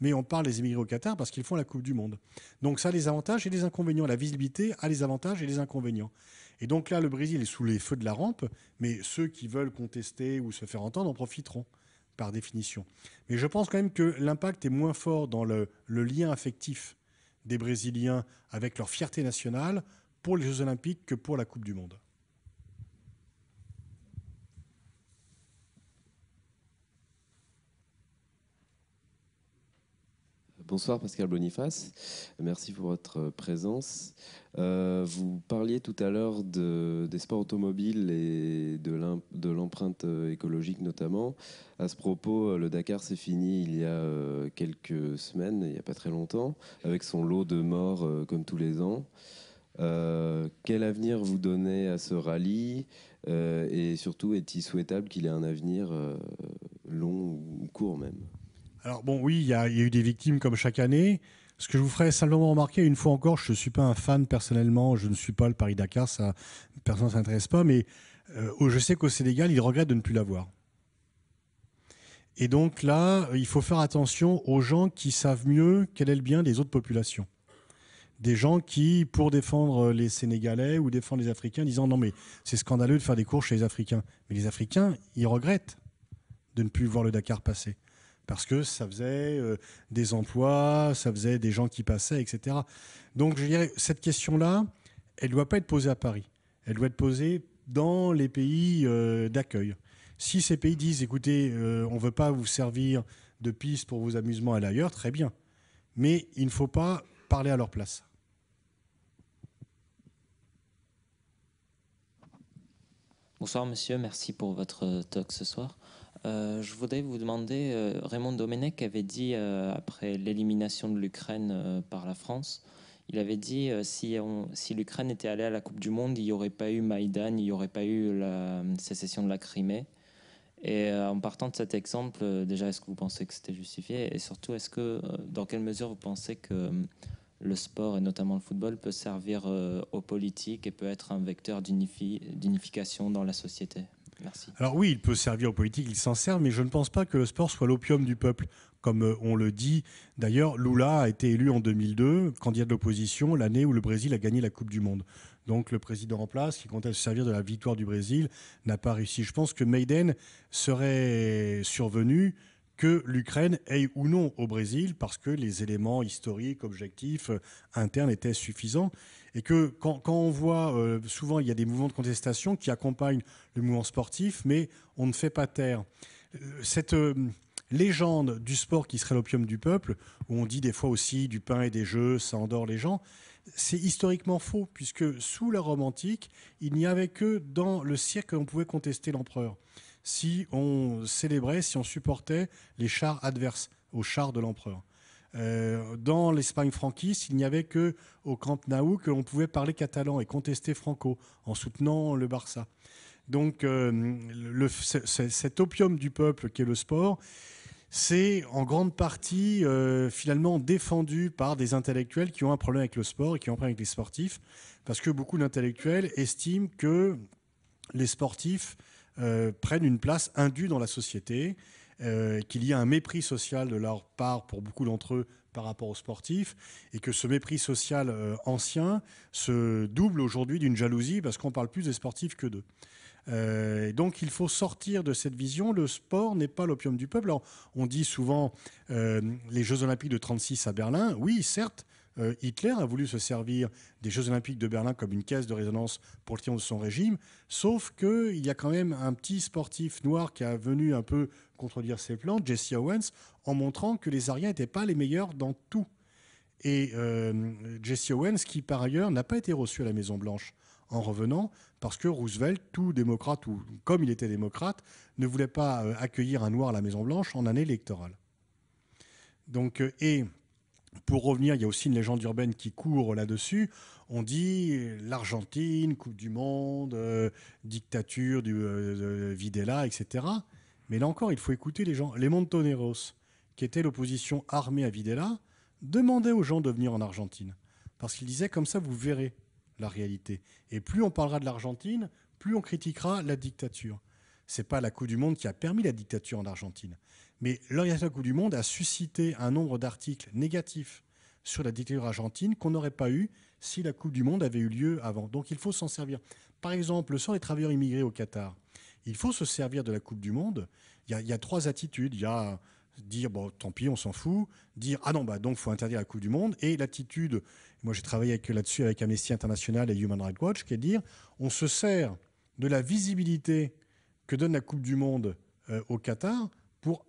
Mais on parle des immigrés au Qatar parce qu'ils font la Coupe du Monde. Donc ça a les avantages et les inconvénients. La visibilité a les avantages et les inconvénients. Et donc là, le Brésil est sous les feux de la rampe, mais ceux qui veulent contester ou se faire entendre en profiteront par définition. Mais je pense quand même que l'impact est moins fort dans le lien affectif des Brésiliens avec leur fierté nationale pour les Jeux Olympiques que pour la Coupe du Monde. Bonsoir Pascal Boniface, merci pour votre euh, présence. Euh, vous parliez tout à l'heure des sports automobiles et de l'empreinte euh, écologique notamment. À ce propos, le Dakar s'est fini il y a quelques semaines, il n'y a pas très longtemps, avec son lot de morts comme tous les ans. quel avenir vous donnez à ce rallye et surtout est-il souhaitable qu'il ait un avenir long ou court même alors bon, oui, il y, a eu des victimes comme chaque année. Ce que je vous ferai simplement remarquer, une fois encore, je ne suis pas un fan personnellement, je ne suis pas le Paris-Dakar, ça, personne ne s'intéresse pas, mais euh, oh, je sais qu'au Sénégal, ils regrettent de ne plus l'avoir. Et donc là, il faut faire attention aux gens qui savent mieux quel est le bien des autres populations. Des gens qui, pour défendre les Sénégalais ou défendre les Africains, disant non mais c'est scandaleux de faire des cours chez les Africains. Mais les Africains, ils regrettent de ne plus voir le Dakar passer parce que ça faisait euh, des emplois, ça faisait des gens qui passaient, etc. Donc je dirais, cette question-là, elle ne doit pas être posée à Paris. Elle doit être posée dans les pays euh, d'accueil. Si ces pays disent, écoutez, euh, on ne veut pas vous servir de piste pour vos amusements à l'ailleurs, très bien. Mais il ne faut pas parler à leur place. Bonsoir monsieur, merci pour votre talk ce soir. Euh, je voudrais vous demander, euh, Raymond Domenech avait dit, euh, après l'élimination de l'Ukraine par la France, il avait dit si, si l'Ukraine était allée à la Coupe du Monde, il n'y aurait pas eu Maïdan, il n'y aurait pas eu la sécession de la Crimée. Et en partant de cet exemple, déjà, est-ce que vous pensez que c'était justifié Et surtout, est-ce que, dans quelle mesure vous pensez que le sport, et notamment le football, peut servir aux politiques et peut être un vecteur d'unification dans la société alors oui, il peut servir aux politiques, il s'en sert, mais je ne pense pas que le sport soit l'opium du peuple. Comme euh, on le dit, d'ailleurs, Lula a été élu en 2002, candidat de l'opposition, l'année où le Brésil a gagné la Coupe du Monde. Donc le président en place, qui comptait se servir de la victoire du Brésil, n'a pas réussi. Je pense que Maiden serait survenu que l'Ukraine ait ou non au Brésil, parce que les éléments historiques, objectifs, euh, internes étaient suffisants. Et que quand, on voit, euh, souvent il y a des mouvements de contestation qui accompagnent le mouvement sportif, mais on ne fait pas taire. Euh, cette euh, légende du sport qui serait l'opium du peuple, où on dit des fois aussi du pain et des jeux, ça endort les gens, c'est historiquement faux, puisque sous la Rome antique, il n'y avait que dans le cirque qu'on pouvait contester l'empereur. Si on célébrait, si on supportait les chars adverses aux chars de l'empereur. Euh, dans l'Espagne franquiste, il n'y avait que au Camp Nou que l'on pouvait parler catalan et contester Franco en soutenant le Barça. Donc euh, cet opium du peuple qu'est le sport, c'est en grande partie euh, finalement défendu par des intellectuels qui ont un problème avec le sport et qui ont un problème avec les sportifs, parce que beaucoup d'intellectuels estiment que les sportifs prennent une place indue dans la société euh, qu'il y a un mépris social de leur part pour beaucoup d'entre eux par rapport aux sportifs, et que ce mépris social euh, ancien se double aujourd'hui d'une jalousie parce qu'on parle plus des sportifs que d'eux. Euh, donc il faut sortir de cette vision. Le sport n'est pas l'opium du peuple. on dit souvent les Jeux Olympiques de 1936 à Berlin. Oui, certes, euh, Hitler a voulu se servir des Jeux Olympiques de Berlin comme une caisse de résonance pour le triomphe de son régime, sauf qu'il y a quand même un petit sportif noir qui a venu un peu contredire ses plans, Jesse Owens, en montrant que les Ariens n'étaient pas les meilleurs dans tout. Et euh, Jesse Owens, qui par ailleurs n'a pas été reçu à la Maison-Blanche en revenant, parce que Roosevelt, tout démocrate, ou comme il était démocrate, ne voulait pas euh, accueillir un noir à la Maison-Blanche en année électorale. Donc, et pour revenir, il y a aussi une légende urbaine qui court là-dessus. On dit l'Argentine, Coupe du Monde, euh, dictature du euh, Videla, etc. Mais là encore, il faut écouter les gens. Les Montoneros, qui étaient l'opposition armée à Videla, demandaient aux gens de venir en Argentine. Parce qu'ils disaient, comme ça, vous verrez la réalité. Et plus on parlera de l'Argentine, plus on critiquera la dictature. Ce n'est pas la Coupe du Monde qui a permis la dictature en Argentine. Mais l'orientation de la Coupe du Monde a suscité un nombre d'articles négatifs sur la dictature argentine qu'on n'aurait pas eu si la Coupe du Monde avait eu lieu avant. Donc il faut s'en servir. Par exemple, le les travailleurs immigrés au Qatar. Il faut se servir de la Coupe du Monde. Il y a, trois attitudes. Il y a dire bon tant pis on s'en fout dire ah non bah donc faut interdire la Coupe du Monde et l'attitude moi j'ai travaillé là-dessus avec Amnesty International et Human Rights Watch qui est de dire on se sert de la visibilité que donne la Coupe du Monde euh, au Qatar pour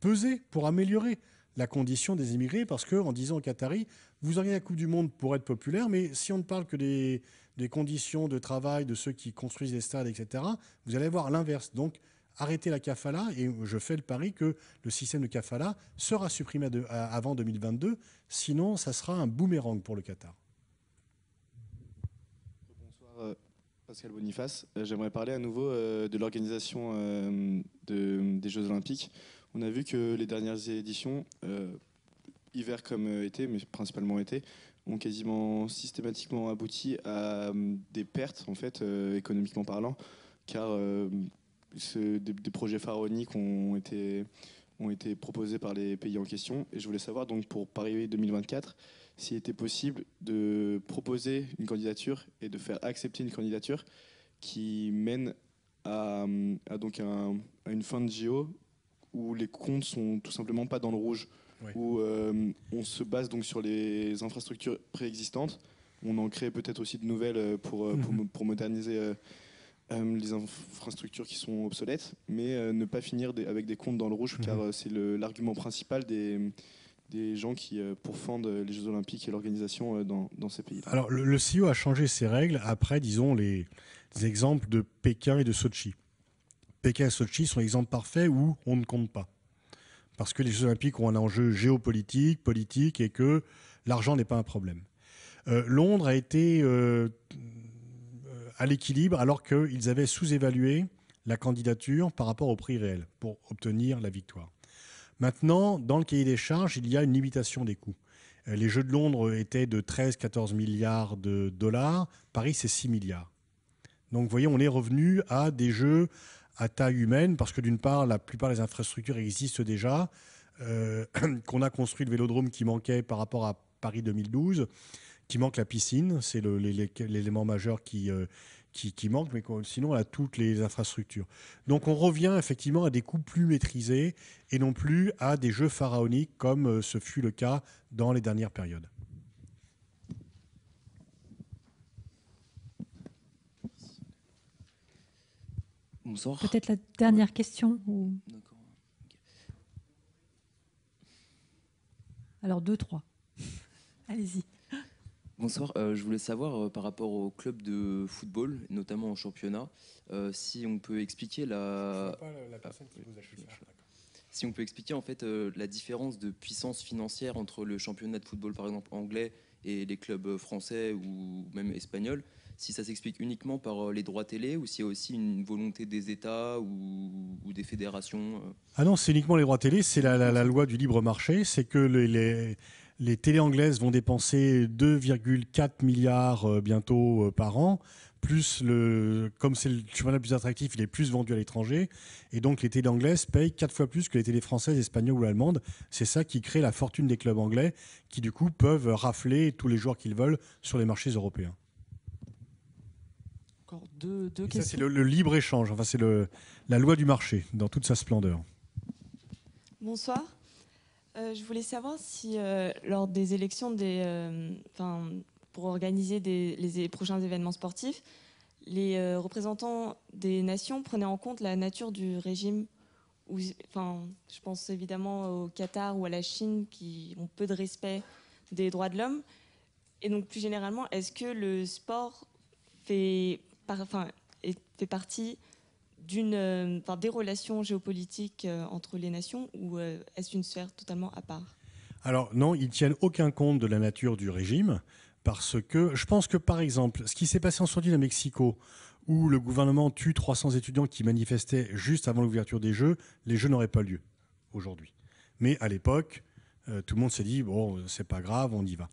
peser pour améliorer la condition des immigrés parce qu'en disant aux Qataris, vous auriez la Coupe du Monde pour être populaire, mais si on ne parle que des, conditions de travail de ceux qui construisent les stades, etc., vous allez voir l'inverse. Donc, arrêtez la kafala et je fais le pari que le système de kafala sera supprimé avant 2022, sinon ça sera un boomerang pour le Qatar. Bonsoir euh, Pascal Boniface, euh, j'aimerais parler à nouveau euh, de l'organisation des Jeux Olympiques on a vu que les dernières éditions, euh, hiver comme euh, été, mais principalement été, ont quasiment systématiquement abouti à euh, des pertes, en fait, économiquement parlant, car des, projets pharaoniques ont été, ont été proposés par les pays en question. Et je voulais savoir, donc, pour Paris 2024, s'il était possible de proposer une candidature et de faire accepter une candidature qui mène à, donc à une fin de JO où les comptes sont tout simplement pas dans le rouge, où euh, on se base donc sur les infrastructures préexistantes. On en crée peut-être aussi de nouvelles euh, pour, euh, mhm. pour, moderniser les infrastructures qui sont obsolètes, mais ne pas finir avec des comptes dans le rouge, mhm. car c'est l'argument principal des, des gens qui pourfendent les Jeux Olympiques et l'organisation dans, ces pays. -là. Alors, le, CEO CIO a changé ses règles après, disons, les, les exemples de Pékin et de Sochi. Pékin et Sochi sont l'exemple parfait où on ne compte pas. Parce que les Jeux Olympiques ont un enjeu géopolitique, politique, et que l'argent n'est pas un problème. Euh, Londres a été euh, à l'équilibre alors qu'ils avaient sous-évalué la candidature par rapport au prix réel pour obtenir la victoire. Maintenant, dans le cahier des charges, il y a une limitation des coûts. Euh, les Jeux de Londres étaient de 13-14 milliards de dollars, Paris c'est 6 milliards. Donc vous voyez, on est revenu à des Jeux à taille humaine, parce que d'une part, la plupart des infrastructures existent déjà, euh, qu'on a construit le vélodrome qui manquait par rapport à Paris 2012, qui manque la piscine, c'est l'élément majeur qui, euh, qui, qui, manque, mais sinon, on a toutes les infrastructures. Donc on revient effectivement à des coûts plus maîtrisés et non plus à des jeux pharaoniques comme euh, ce fut le cas dans les dernières périodes. Bonsoir. Peut-être la dernière question. Alors, deux, trois. Allez-y. Bonsoir, euh, je voulais savoir euh, par rapport au club de football, notamment au championnat, euh, si on peut expliquer la. si on peut expliquer en fait la différence de puissance financière entre le championnat de football par exemple anglais et les clubs français ou même espagnols, si ça s'explique uniquement par euh, les droits télé ou s'il y a aussi une volonté des États ou, des fédérations euh Ah non, c'est uniquement les droits télé, c'est la, loi du libre marché, c'est que les, les, télés anglaises vont dépenser 2,4 milliards euh, bientôt par an plus comme c'est le championnat le plus attractif, il est plus vendu à l'étranger. Et donc les télés anglaises payent quatre fois plus que les télés françaises, espagnoles ou allemandes. C'est ça qui crée la fortune des clubs anglais qui du coup peuvent rafler tous les joueurs qu'ils veulent sur les marchés européens encore deux, questions. c'est le, libre-échange, enfin, c'est le, la loi du marché dans toute sa splendeur. Bonsoir. Euh, je voulais savoir si, euh, lors des élections des, euh, pour organiser les, prochains événements sportifs, les représentants des nations prenaient en compte la nature du régime. Enfin, je pense évidemment au Qatar ou à la Chine qui ont peu de respect des droits de l'homme. Et donc, plus généralement, est-ce que le sport fait fait partie d'une, euh, des relations géopolitiques euh, entre les nations ou euh, est-ce une sphère totalement à part Alors non, ils tiennent aucun compte de la nature du régime parce que je pense que par exemple, ce qui s'est passé en Sardine à Mexico, où le gouvernement tue 300 étudiants qui manifestaient juste avant l'ouverture des Jeux, les Jeux n'auraient pas lieu aujourd'hui. Mais à l'époque, euh, tout le monde s'est dit bon, c'est pas grave, on y va.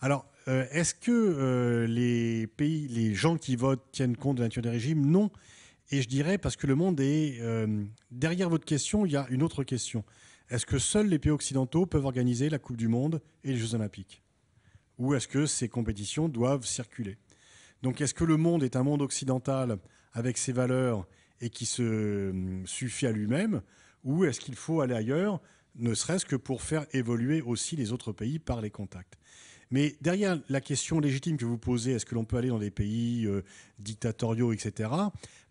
Alors, euh, est-ce que euh, les pays, les gens qui votent tiennent compte de la nature des régimes Non. Et je dirais parce que le monde est derrière votre question, il y a une autre question. Est-ce que seuls les pays occidentaux peuvent organiser la Coupe du Monde et les Jeux Olympiques Ou est-ce que ces compétitions doivent circuler Donc, est-ce que le monde est un monde occidental avec ses valeurs et qui se suffit à lui-même Ou est-ce qu'il faut aller ailleurs ne serait-ce que pour faire évoluer aussi les autres pays par les contacts. Mais derrière la question légitime que vous posez, est-ce que l'on peut aller dans des pays euh, dictatoriaux, etc.,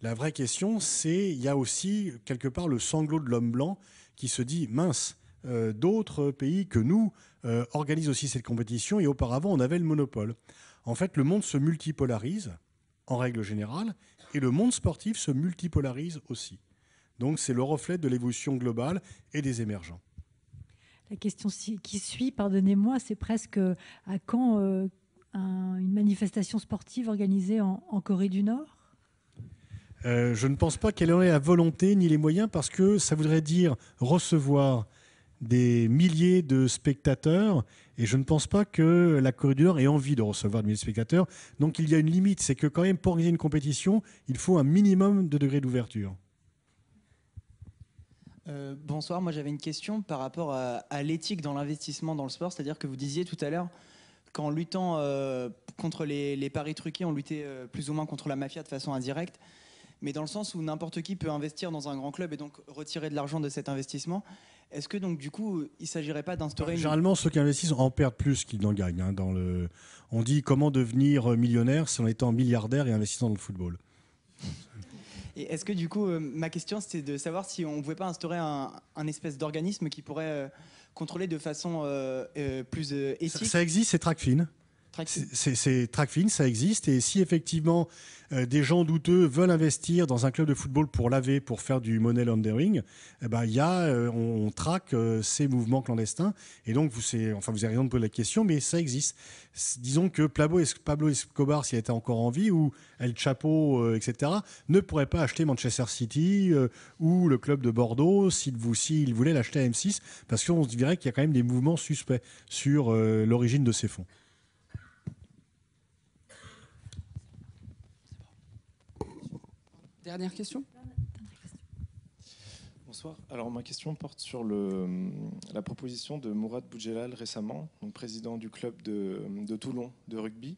la vraie question, c'est il y a aussi quelque part le sanglot de l'homme blanc qui se dit mince, euh, d'autres pays que nous euh, organisent aussi cette compétition et auparavant on avait le monopole. En fait, le monde se multipolarise en règle générale et le monde sportif se multipolarise aussi. Donc c'est le reflet de l'évolution globale et des émergents la question qui suit, pardonnez-moi, c'est presque euh, à quand euh, une manifestation sportive organisée en, Corée du Nord euh, je ne pense pas qu'elle aurait la volonté ni les moyens parce que ça voudrait dire recevoir des milliers de spectateurs et je ne pense pas que la Corée du Nord ait envie de recevoir des milliers de spectateurs. Donc il y a une limite, c'est que quand même pour organiser une compétition, il faut un minimum de degré d'ouverture. Euh, bonsoir, moi j'avais une question par rapport à, l'éthique dans l'investissement dans le sport, c'est-à-dire que vous disiez tout à l'heure qu'en luttant euh, contre les, paris truqués, on luttait euh, plus ou moins contre la mafia de façon indirecte, mais dans le sens où n'importe qui peut investir dans un grand club et donc retirer de l'argent de cet investissement. Est-ce que donc du coup, il s'agirait pas d'instaurer une... Généralement, ceux qui investissent en perdent plus qu'ils n'en gagnent. Hein, dans le... On dit comment devenir millionnaire si on est en milliardaire et investissant dans le football. Et est-ce que du coup, euh, ma question, c'était de savoir si on ne pouvait pas instaurer un, espèce d'organisme qui pourrait euh, contrôler de façon euh, plus éthique. Ça, ça existe, c'est TrackFin. C'est trackfin, ça existe. Et si effectivement euh, des gens douteux veulent investir dans un club de football pour laver, pour faire du money laundering, eh ben, y euh, on, traque euh, ces mouvements clandestins. Et donc, vous, enfin, vous avez raison de poser la question, mais ça existe. Disons que Pablo, Escobar, s'il était encore en vie, ou El Chapo, etc., ne pourrait pas acheter Manchester City ou le club de Bordeaux s'il si voulait l'acheter à M6, parce qu'on se dirait qu'il y a quand même des mouvements suspects sur l'origine de ces fonds. Dernière question Bonsoir. Alors ma question porte sur la proposition de Mourad Boudjelal récemment, donc président du club de, Toulon de rugby,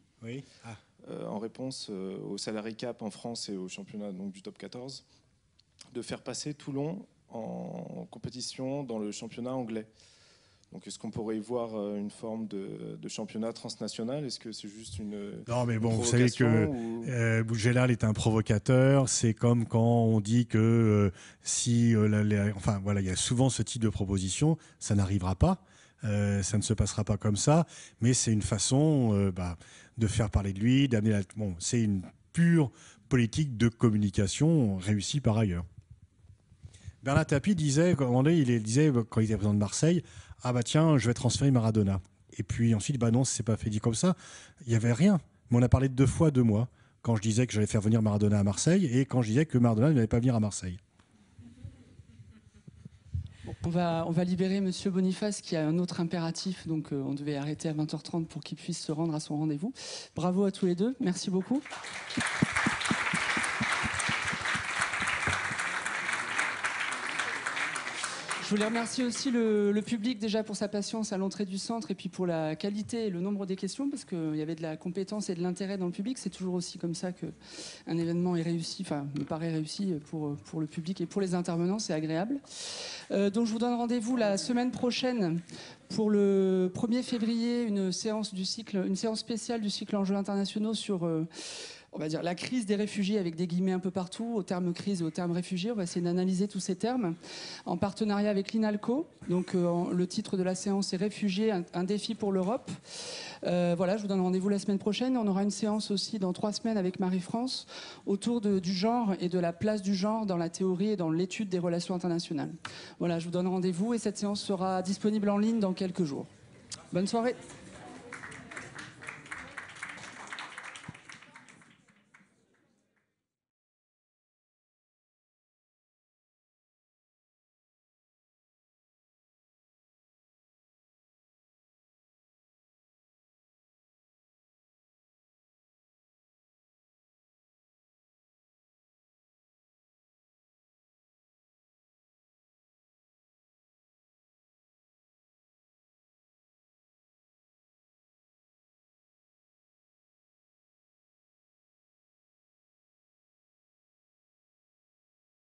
ah. euh, en réponse euh, au salary cap en France et au championnat donc, du top 14, de faire passer Toulon en compétition dans le championnat anglais. Donc est-ce qu'on pourrait y voir euh, une forme de, championnat transnational Est-ce que c'est juste une... Euh, non mais bon, vous savez que euh, Bougelal est un provocateur. C'est comme quand on dit que si... enfin voilà, il y a souvent ce type de proposition, ça n'arrivera pas. ça ne se passera pas comme ça, mais c'est une façon bah, de faire parler de lui, d'amener Bon, c'est une pure politique de communication réussie par ailleurs. Bernard Tapie disait, quand il disait quand il était président de Marseille, ah bah tiens, je vais transférer Maradona. Et puis ensuite, bah non, c'est pas fait dit comme ça. Il n'y avait rien. Mais on a parlé deux fois deux mois quand je disais que j'allais faire venir Maradona à Marseille et quand je disais que Maradona n'allait pas venir à Marseille. on, va, on va libérer Monsieur Boniface qui a un autre impératif, donc euh, on devait arrêter à 20h30 pour qu'il puisse se rendre à son rendez-vous. Bravo à tous les deux, merci beaucoup. Je voulais remercier aussi le, public déjà pour sa patience à l'entrée du centre et puis pour la qualité et le nombre des questions parce qu'il y avait de la compétence et de l'intérêt dans le public. C'est toujours aussi comme ça qu'un événement est réussi, enfin me paraît réussi pour, pour le public et pour les intervenants, c'est agréable. Euh, donc je vous donne rendez-vous la semaine prochaine pour le 1er février, une séance, du cycle, une séance spéciale du cycle Enjeux internationaux sur... Euh, on va dire, la crise des réfugiés avec des guillemets un peu partout, au terme crise et au terme réfugié. On va essayer d'analyser tous ces termes en partenariat avec l'INALCO. Donc, euh, le titre de la séance est Réfugiés, un, défi pour l'Europe. Euh, voilà, je vous donne rendez-vous la semaine prochaine. On aura une séance aussi dans trois semaines avec Marie-France autour du genre et de la place du genre dans la théorie et dans l'étude des relations internationales. Voilà, je vous donne rendez-vous et cette séance sera disponible en ligne dans quelques jours. Bonne soirée.